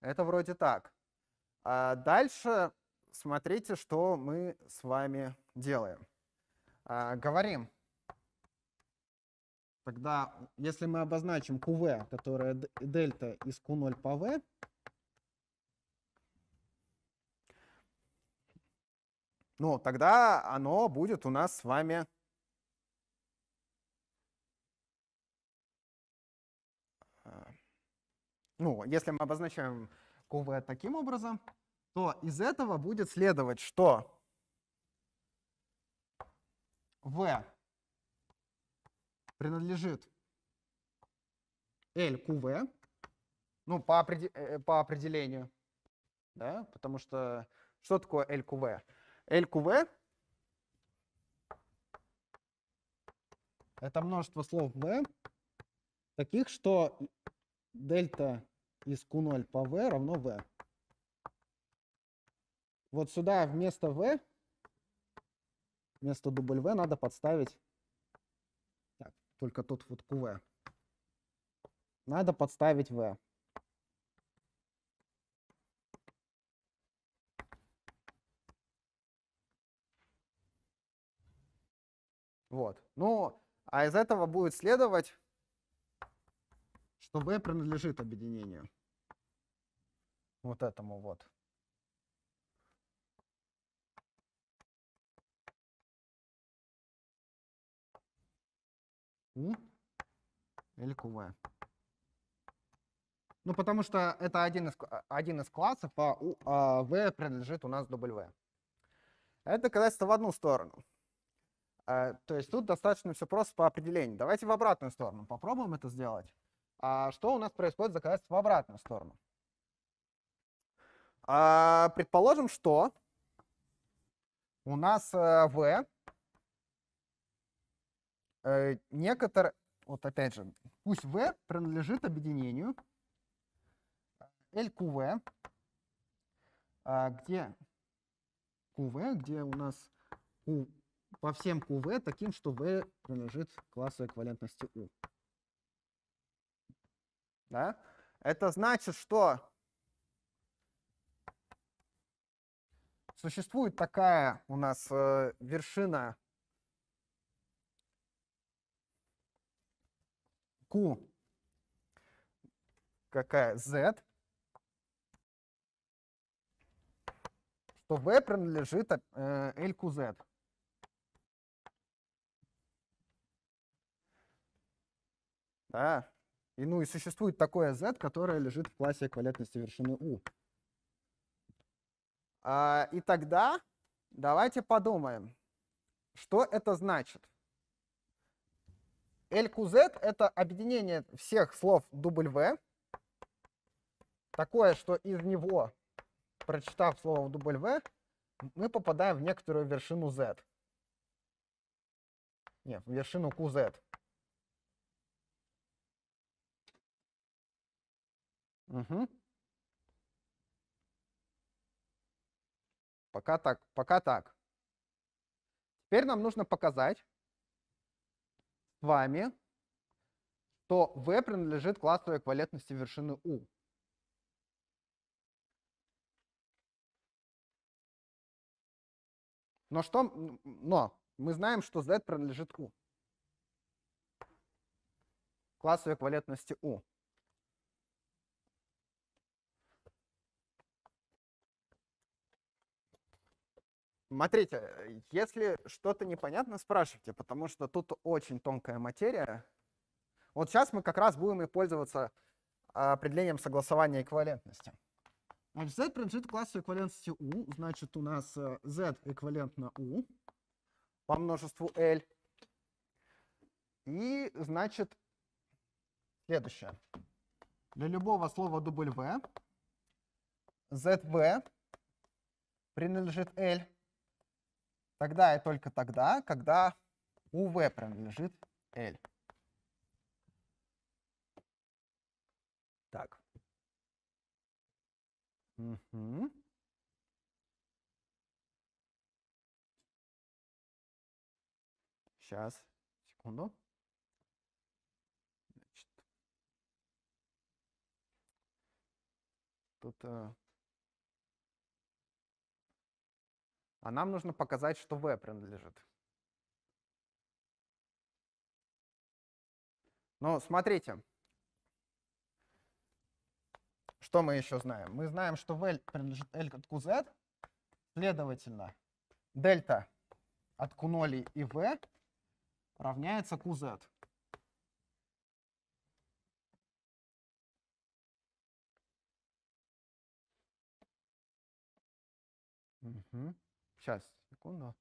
Это вроде так. А дальше смотрите, что мы с вами делаем. А, говорим, Тогда, если мы обозначим QV, которая дельта из Q0 по V, ну, тогда оно будет у нас с вами ну, если мы обозначаем QV таким образом, то из этого будет следовать, что V принадлежит LQV, ну, по, опреди- э, по определению, да, потому что что такое LQV? LQV — это множество слов V, таких, что дельта из Q0 по V равно V. Вот сюда вместо V, вместо W надо подставить только тут вот QV. Надо подставить V. Вот. Ну, а из этого будет следовать, что V принадлежит объединению. Вот этому вот. U V. Ну, потому что это один из, один из классов, а, у, а V принадлежит у нас W. Это доказательство в одну сторону. А, то есть тут достаточно все просто по определению. Давайте в обратную сторону попробуем это сделать. А что у нас происходит доказательство в обратную сторону? А, предположим, что у нас V э, э, некотор, вот опять же, пусть V принадлежит объединению LQV, э, а, где QV, где у нас U, по всем QV таким, что V принадлежит классу эквивалентности U. Да? Это значит, что существует такая у нас э, вершина Q какая Z, что V принадлежит э, LQZ. Да. И, ну и существует такое Z, которое лежит в классе эквивалентности вершины U. А, и тогда давайте подумаем, что это значит. LQZ — это объединение всех слов W, такое, что из него, прочитав слово W, мы попадаем в некоторую вершину Z. Нет, в вершину QZ. Угу. Пока так, пока так. Теперь нам нужно показать, вами, то V принадлежит классу эквивалентности вершины U. Но что, но мы знаем, что Z принадлежит U. Классу эквивалентности U. Смотрите, э, если что-то непонятно, спрашивайте, потому что тут очень тонкая материя. Вот сейчас мы как раз будем и пользоваться а, определением согласования эквивалентности. Значит, Z принадлежит классу эквивалентности U, значит, у нас э, Z эквивалентно U по множеству L. И, значит, следующее. Для любого слова W ZV принадлежит L Тогда и только тогда, когда УВ принадлежит L. Так. Угу. Сейчас, секунду. Значит, тут э, А нам нужно показать, что v принадлежит. Но смотрите, что мы еще знаем? Мы знаем, что v принадлежит L от QZ, следовательно, дельта от Q0 и v равняется QZ. Угу. Сейчас, секунду.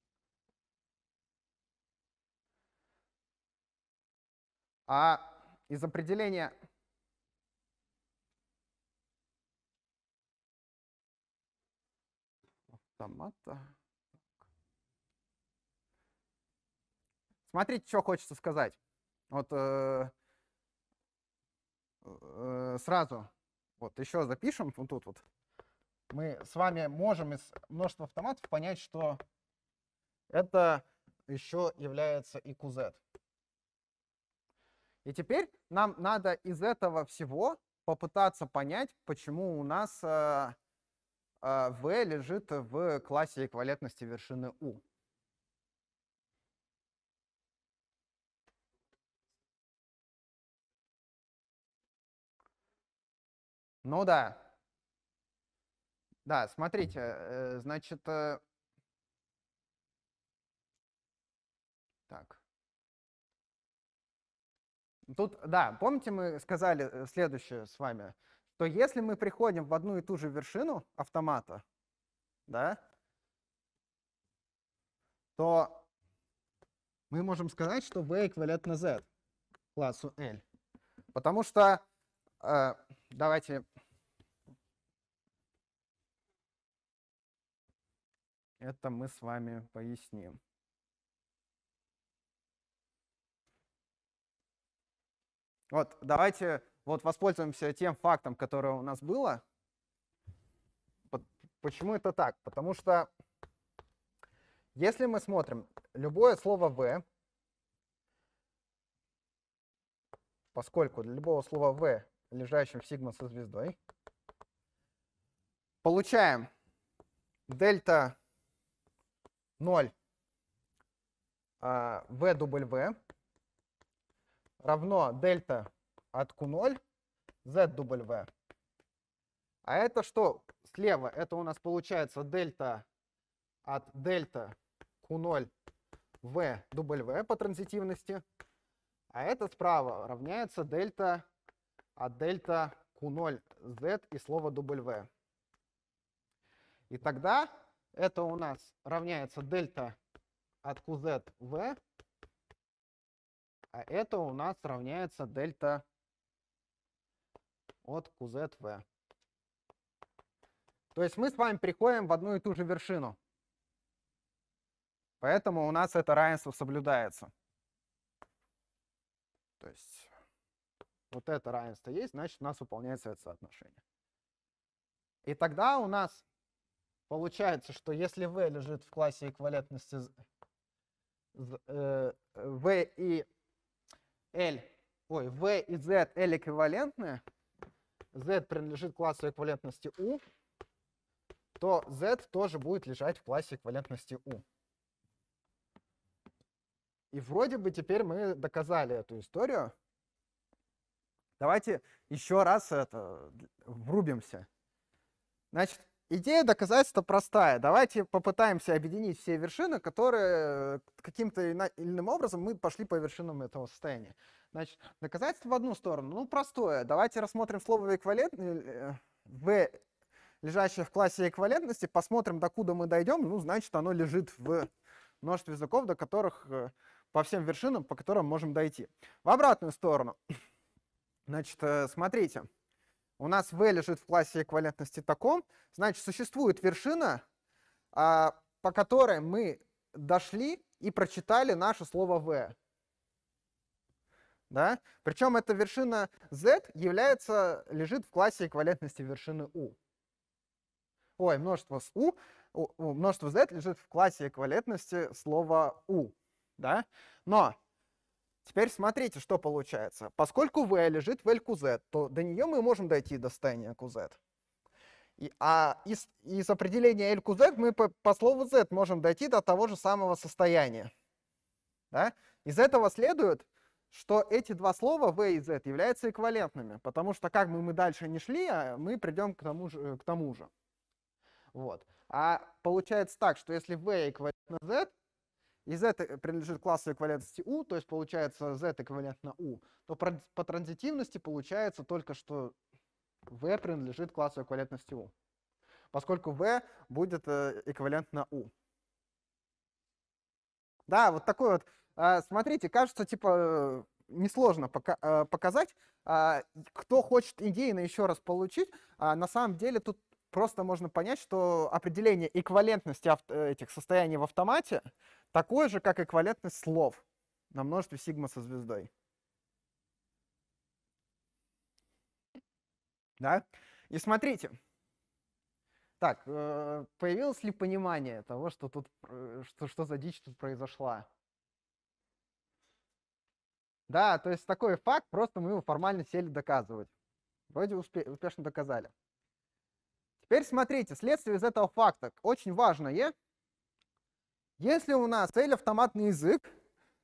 А из определения автомата. Смотрите, что хочется сказать. Вот э, э, сразу. Вот еще запишем вот тут вот мы с вами можем из множества автоматов понять, что это еще является и QZ. И теперь нам надо из этого всего попытаться понять, почему у нас э, э, V лежит в классе эквивалентности вершины U. Ну да, да, смотрите, э, значит... Э так. Тут, да, помните, мы сказали э, следующее с вами, что если мы приходим в одну и ту же вершину автомата, да, то мы можем сказать, что v эквивалентно z классу L. Потому что, э, давайте Это мы с вами поясним. Вот, давайте вот воспользуемся тем фактом, которое у нас было. Почему это так? Потому что если мы смотрим любое слово v, поскольку для любого слова v, лежащим в сигма со звездой, получаем дельта 0 VW а, равно дельта от Q0 ZW. А это что слева? Это у нас получается дельта от дельта Q0 VW по транзитивности. А это справа равняется дельта от дельта Q0 Z и слово W. И тогда это у нас равняется дельта от QZV, а это у нас равняется дельта от QZV. То есть мы с вами приходим в одну и ту же вершину. Поэтому у нас это равенство соблюдается. То есть вот это равенство есть, значит у нас выполняется это соотношение. И тогда у нас Получается, что если V лежит в классе эквивалентности э, V и L, ой, V и Z L эквивалентны, Z принадлежит классу эквивалентности U, то Z тоже будет лежать в классе эквивалентности U. И вроде бы теперь мы доказали эту историю. Давайте еще раз это врубимся. Значит, Идея доказательства простая. Давайте попытаемся объединить все вершины, которые э, каким-то иным образом мы пошли по вершинам этого состояния. Значит, доказательство в одну сторону. Ну, простое. Давайте рассмотрим слово эквивалент э, в лежащее в классе эквивалентности, посмотрим, докуда мы дойдем. Ну, значит, оно лежит в множестве языков, до которых э, по всем вершинам, по которым можем дойти. В обратную сторону. Значит, смотрите у нас v лежит в классе эквивалентности таком, значит, существует вершина, а, по которой мы дошли и прочитали наше слово v. Да? Причем эта вершина z является, лежит в классе эквивалентности вершины u. Ой, множество с u, у, множество z лежит в классе эквивалентности слова u. Да? Но Теперь смотрите, что получается. Поскольку V лежит в LQZ, то до нее мы можем дойти до состояния QZ. И, а из, из определения L LQZ мы по, по слову Z можем дойти до того же самого состояния. Да? Из этого следует, что эти два слова V и Z являются эквивалентными, потому что как бы мы дальше не шли, а мы придем к тому же. К тому же. Вот. А получается так, что если V эквивалентно Z, и z принадлежит классу эквивалентности u, то есть получается z эквивалентно u, то по транзитивности получается только, что v принадлежит классу эквивалентности u, поскольку v будет э, эквивалентно u. Да, вот такой вот. А, смотрите, кажется, типа, э, несложно э, показать. А, кто хочет идейно еще раз получить, а на самом деле тут просто можно понять, что определение эквивалентности этих состояний в автомате — Такое же, как эквивалентность слов на множестве сигма со звездой. Да? И смотрите. Так, э, появилось ли понимание того, что тут, э, что, что за дичь тут произошла? Да, то есть такой факт, просто мы его формально сели доказывать. Вроде успе успешно доказали. Теперь смотрите, следствие из этого факта очень важное, если у нас L автоматный язык,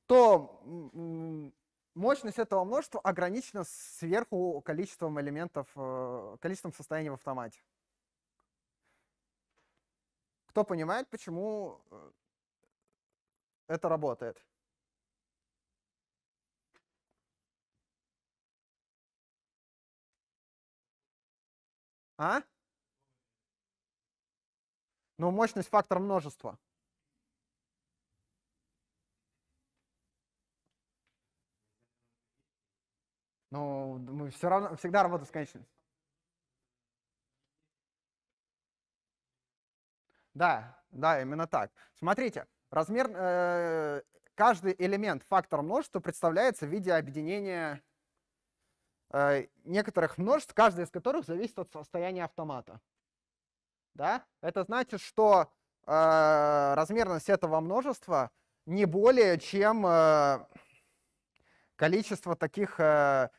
то мощность этого множества ограничена сверху количеством элементов, э, количеством состояний в автомате. Кто понимает, почему э, это работает? А? Ну, мощность фактор множества. Но мы все равно всегда работаем с конечностью. Да, да, именно так. Смотрите, размер, э, каждый элемент фактора множества представляется в виде объединения э, некоторых множеств, каждый из которых зависит от состояния автомата. Да? Это значит, что э, размерность этого множества не более, чем э, количество таких э,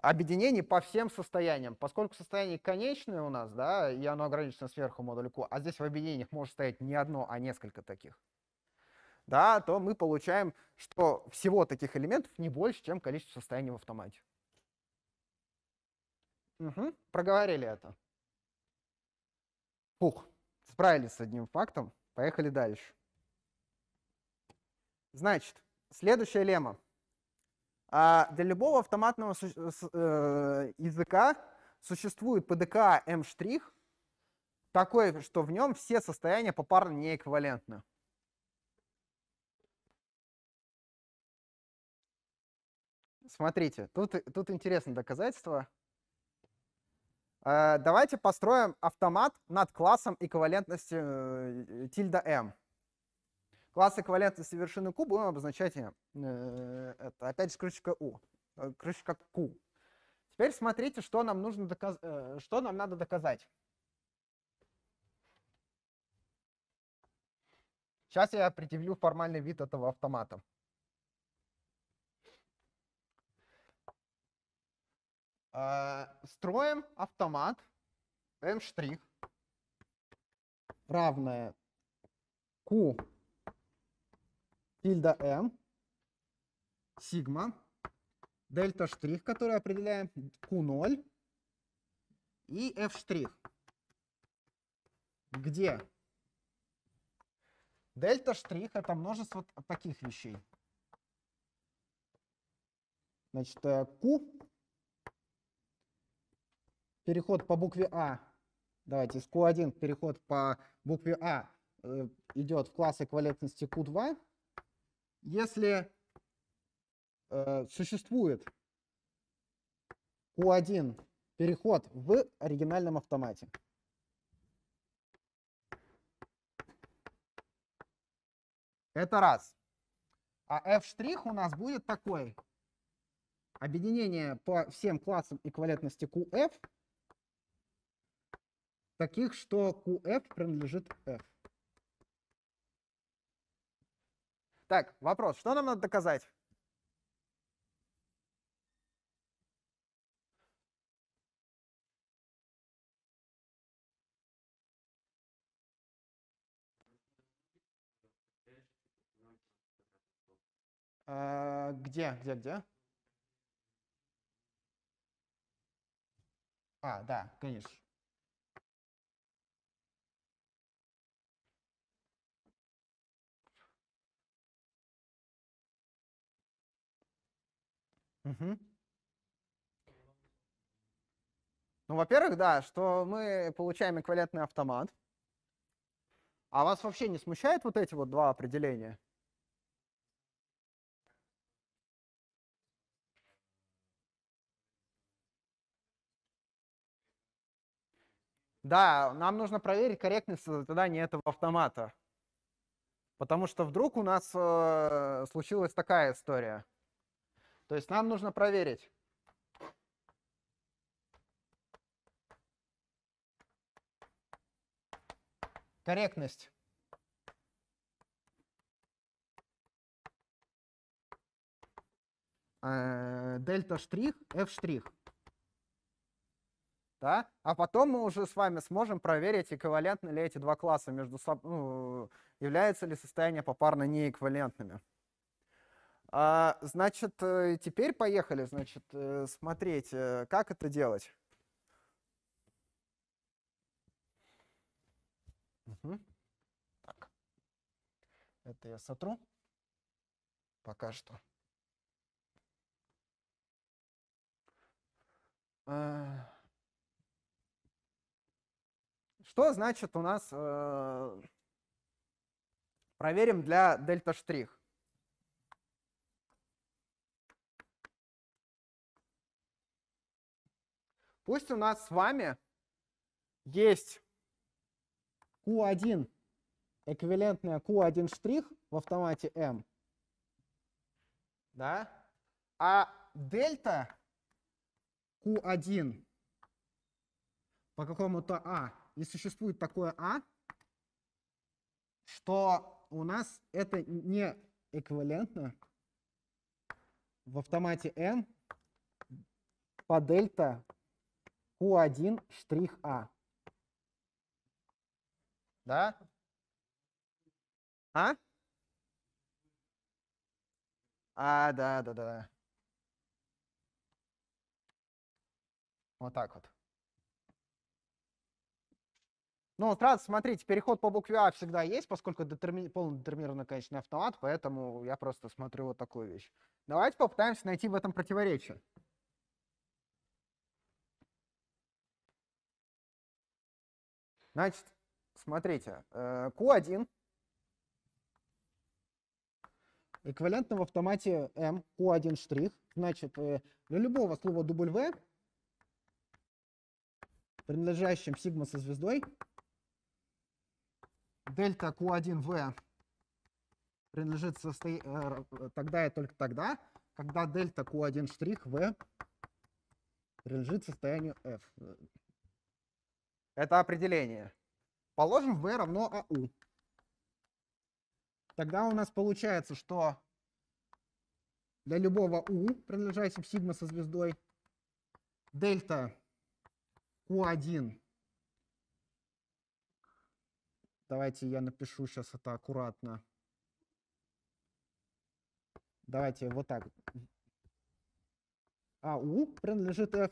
объединений по всем состояниям. Поскольку состояние конечное у нас, да, и оно ограничено сверху модуль а здесь в объединениях может стоять не одно, а несколько таких, да, то мы получаем, что всего таких элементов не больше, чем количество состояний в автомате. Угу, проговорили это. Фух, справились с одним фактом. Поехали дальше. Значит, следующая лема. А для любого автоматного э, э, языка существует ПДК М', такой, что в нем все состояния попарно неэквивалентны. Смотрите, тут, тут интересное доказательство. Э, давайте построим автомат над классом эквивалентности тильда М. Класс эквивалентности вершины Q будем обозначать э, это, опять же крышечка U, э, крышечка Q. Теперь смотрите, что нам, нужно доказ... Э, что нам надо доказать. Сейчас я предъявлю формальный вид этого автомата. Э, строим автомат M' равное Q тильда м сигма, дельта штрих, который определяем Q0 и F штрих, где дельта штрих это множество таких вещей. Значит, э, Q, переход по букве А, давайте с Q1 переход по букве А э, идет в класс эквивалентности Q2, если э, существует Q1 переход в оригинальном автомате, это раз. А f' у нас будет такой. Объединение по всем классам эквивалентности QF, таких, что QF принадлежит F. Так, вопрос. Что нам надо доказать? А, где, где, где? А, да, конечно. Угу. Ну, во-первых, да, что мы получаем эквивалентный автомат. А вас вообще не смущает вот эти вот два определения? Да, нам нужно проверить корректность задания этого автомата. Потому что вдруг у нас э, случилась такая история – то есть нам нужно проверить. Корректность. Э, дельта штрих, F штрих. Да? А потом мы уже с вами сможем проверить, эквивалентны ли эти два класса между собой, ну, является ли состояние попарно неэквивалентными. А, значит, э, теперь поехали, значит, э, смотреть, э, как это делать. Угу. Так. Это я сотру. Пока что. А. Что значит у нас э, проверим для дельта штрих? Пусть у нас с вами есть Q1, эквивалентная Q1 штрих в автомате M, да? а дельта Q1 по какому-то А, и существует такое А, что у нас это не эквивалентно в автомате N по дельта Q1 штрих А. Да? А? А, да, да, да. Вот так вот. Ну, сразу смотрите, переход по букве А всегда есть, поскольку детерми... полнодетерминированный конечный автомат, поэтому я просто смотрю вот такую вещь. Давайте попытаемся найти в этом противоречие. Значит, смотрите, э, Q1 эквивалентно в автомате M, Q1 штрих. Значит, э, для любого слова W, принадлежащим сигма со звездой, дельта Q1V принадлежит состо... Э, тогда и только тогда, когда дельта Q1 штрих V принадлежит состоянию F. Это определение. Положим v равно ау. Тогда у нас получается, что для любого у, принадлежащего сигма со звездой, дельта q1. Давайте я напишу сейчас это аккуратно. Давайте вот так. АУ принадлежит f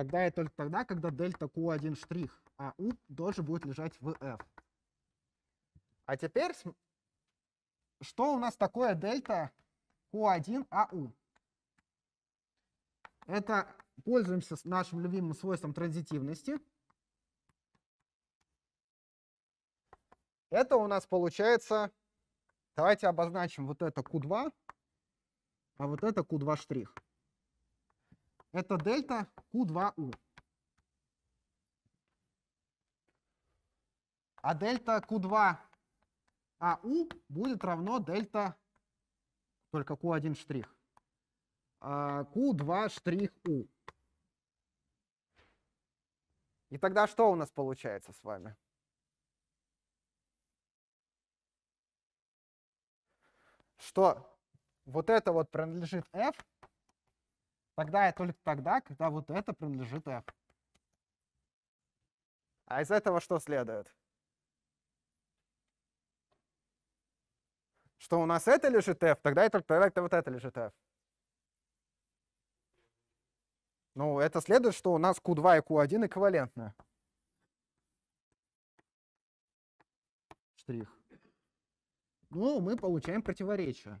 Тогда и только тогда, когда дельта Q1 штрих, а U тоже будет лежать в F. А теперь, что у нас такое дельта Q1 AU? А это пользуемся нашим любимым свойством транзитивности. Это у нас получается, давайте обозначим вот это Q2, а вот это Q2 штрих. Это дельта Q2U. А дельта Q2AU а будет равно дельта только Q1 штрих. А, Q2 штрих U. И тогда что у нас получается с вами? Что вот это вот принадлежит F, Тогда и только тогда, когда вот это принадлежит f. А из этого что следует? Что у нас это лежит f, тогда и только тогда, когда вот это лежит f. Ну, это следует, что у нас Q2 и Q1 эквивалентны. Штрих. Ну, мы получаем противоречие.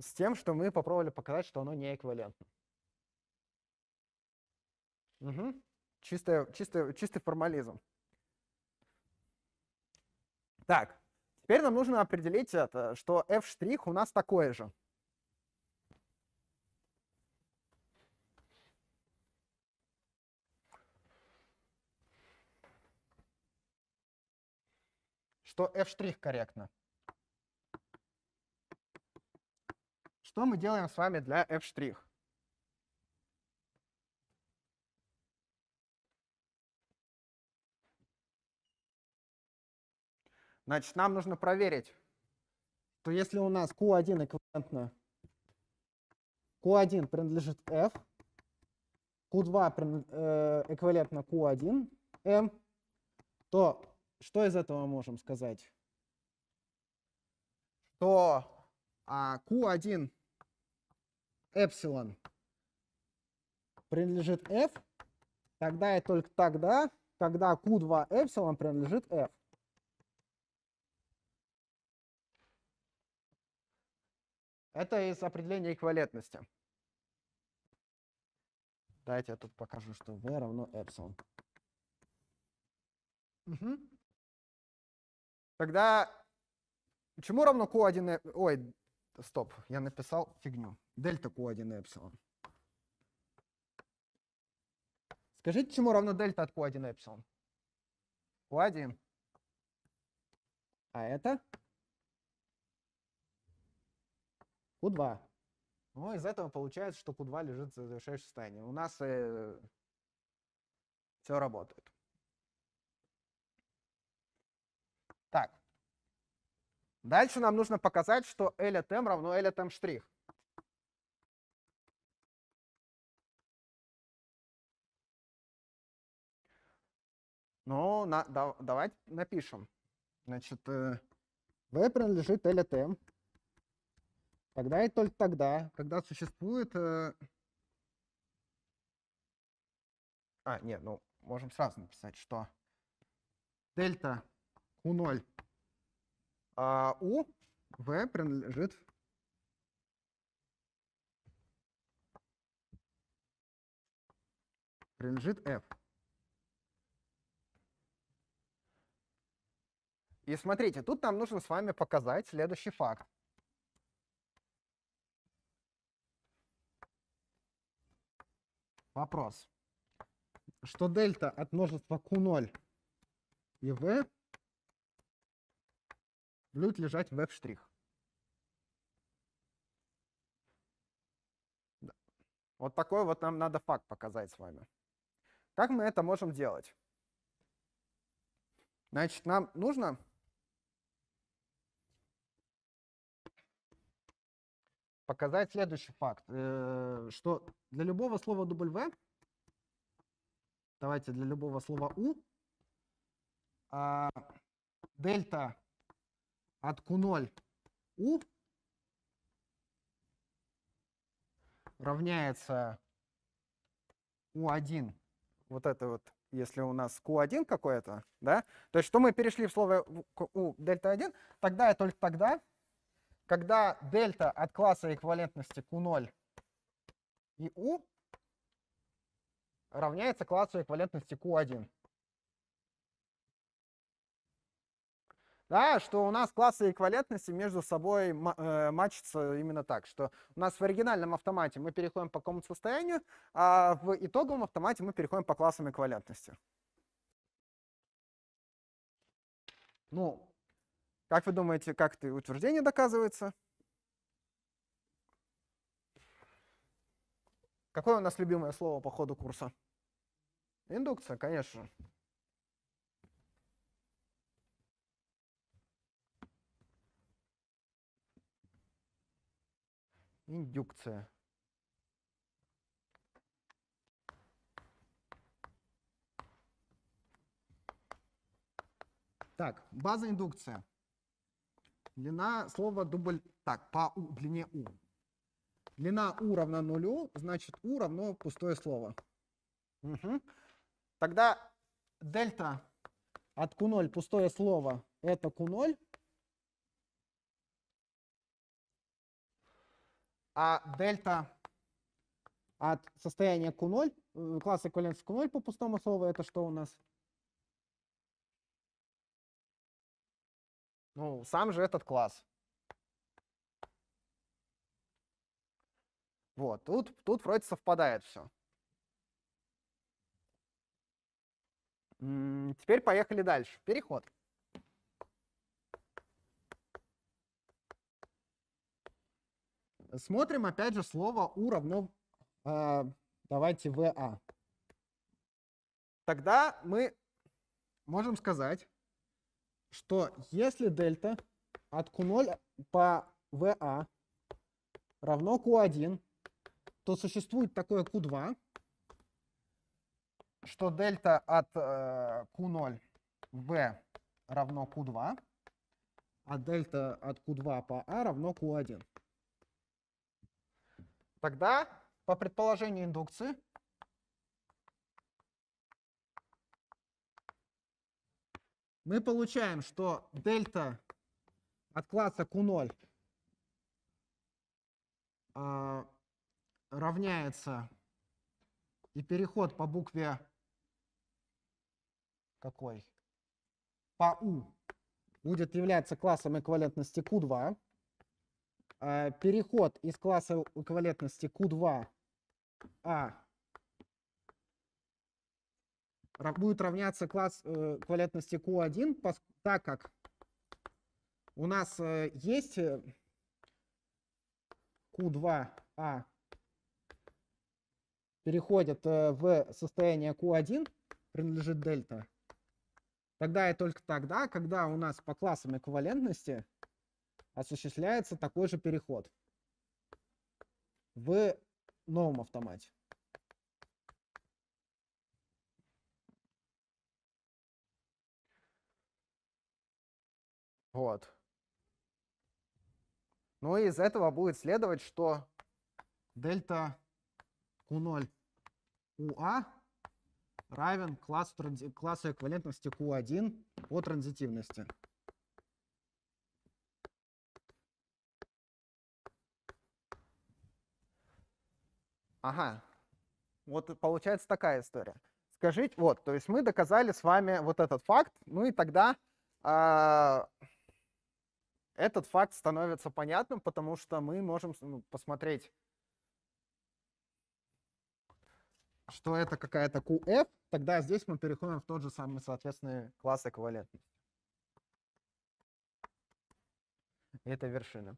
С тем, что мы попробовали показать, что оно не эквивалентно. Угу. Чистый, чистый, чистый формализм. Так, теперь нам нужно определить, это, что f' у нас такое же. Что f' корректно. Что мы делаем с вами для f'? Значит, нам нужно проверить, то если у нас Q1 эквивалентно Q1 принадлежит F, Q2 э, эквивалентно Q1 M, то что из этого можем сказать? То а, Q1 эпсилон принадлежит f, тогда и только тогда, когда q2 эпсилон принадлежит f. Это из определения эквивалентности. Давайте я тут покажу, что v равно эпсилон. Угу. Тогда чему равно Q1, э, ой, Стоп, я написал фигню. Дельта Q1 эпсилон. Скажите, чему равно дельта от Q1 эпсилон? Q1. А это? Q2. Ну, из этого получается, что Q2 лежит в завершающем состоянии. У нас э, все работает. Дальше нам нужно показать, что L от M равно L от M штрих. Ну, на, да, давайте напишем. Значит, э, V принадлежит L от M. Тогда и только тогда, когда существует... Э, а, нет, ну, можем сразу написать, что дельта Q0 а у V принадлежит принадлежит F. И смотрите, тут нам нужно с вами показать следующий факт. Вопрос. Что дельта от множества Q0 и V будуть лежать в F'. Да. Вот такой вот нам надо факт показать с вами. Как мы это можем делать? Значит, нам нужно показать следующий факт, э, что для любого слова W, давайте для любого слова U, а, дельта от Q0 U равняется U1. Вот это вот, если у нас Q1 какое-то, да, то есть что мы перешли в слово U дельта 1, тогда и только тогда, когда дельта от класса эквивалентности Q0 и U равняется классу эквивалентности Q1. да, что у нас классы эквивалентности между собой матчатся э, именно так, что у нас в оригинальном автомате мы переходим по какому-то состоянию, а в итоговом автомате мы переходим по классам эквивалентности. Ну, как вы думаете, как это утверждение доказывается? Какое у нас любимое слово по ходу курса? Индукция, конечно. индукция. Так, база индукция. Длина слова дубль так, по у, длине у. Длина у равна нулю, значит у равно пустое слово. Угу. Тогда дельта от Q0 пустое слово это Q0 а дельта от состояния Q0, э, класс эквивалентности Q0 по пустому слову, это что у нас? Ну, сам же этот класс. Вот, тут, тут вроде совпадает все. Теперь поехали дальше. Переход. Смотрим, опять же, слово U равно, э, давайте, VA. «а». Тогда мы можем сказать, что если дельта от Q0 по VA «а» равно Q1, то существует такое Q2, что дельта от э, Q0 V равно Q2, а дельта от Q2 по а равно Q1. Тогда, по предположению индукции, мы получаем, что дельта от класса Q0 а, равняется и переход по букве какой? По U будет являться классом эквивалентности Q2. Э, переход из класса эквивалентности q 2 a а будет равняться класс э, эквивалентности Q1, так как у нас э, есть q 2 a а переходит в состояние Q1, принадлежит дельта, тогда и только тогда, когда у нас по классам эквивалентности осуществляется такой же переход в новом автомате. Вот. Ну и из этого будет следовать, что дельта Q0 UA равен классу, классу эквивалентности Q1 по транзитивности. Ага. Вот получается такая история. Скажите, вот, то есть мы доказали с вами вот этот факт, ну и тогда э, этот факт становится понятным, потому что мы можем ну, посмотреть, что это какая-то QF, тогда здесь мы переходим в тот же самый, соответственный класс эквивалентности. Это вершина.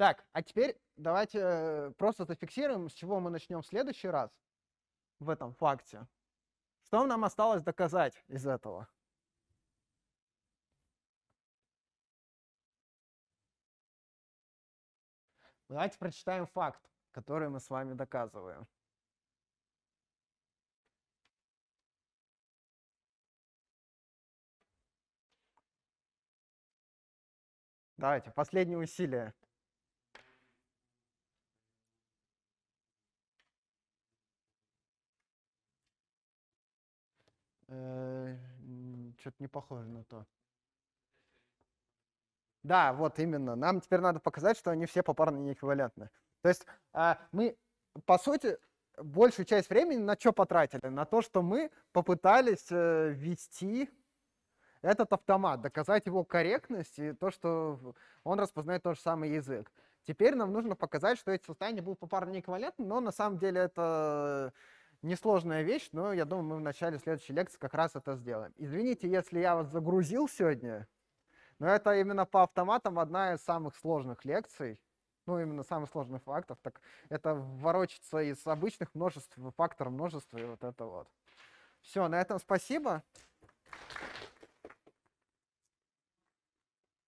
Так, а теперь давайте э, просто зафиксируем, с чего мы начнем в следующий раз в этом факте. Что нам осталось доказать из этого? Давайте прочитаем факт, который мы с вами доказываем. Давайте, последнее усилие. Э, Что-то не похоже на то. Да, вот именно. Нам теперь надо показать, что они все попарно неэквивалентны. То есть э, мы, по сути, большую часть времени на что потратили? На то, что мы попытались э, ввести этот автомат, доказать его корректность и то, что он распознает тот же самый язык. Теперь нам нужно показать, что эти состояния будут попарно неэквивалентны, но на самом деле это Несложная вещь, но я думаю, мы в начале следующей лекции как раз это сделаем. Извините, если я вас загрузил сегодня, но это именно по автоматам одна из самых сложных лекций, ну, именно самых сложных фактов, так это ворочится из обычных множеств, факторов множества и вот это вот. Все, на этом спасибо.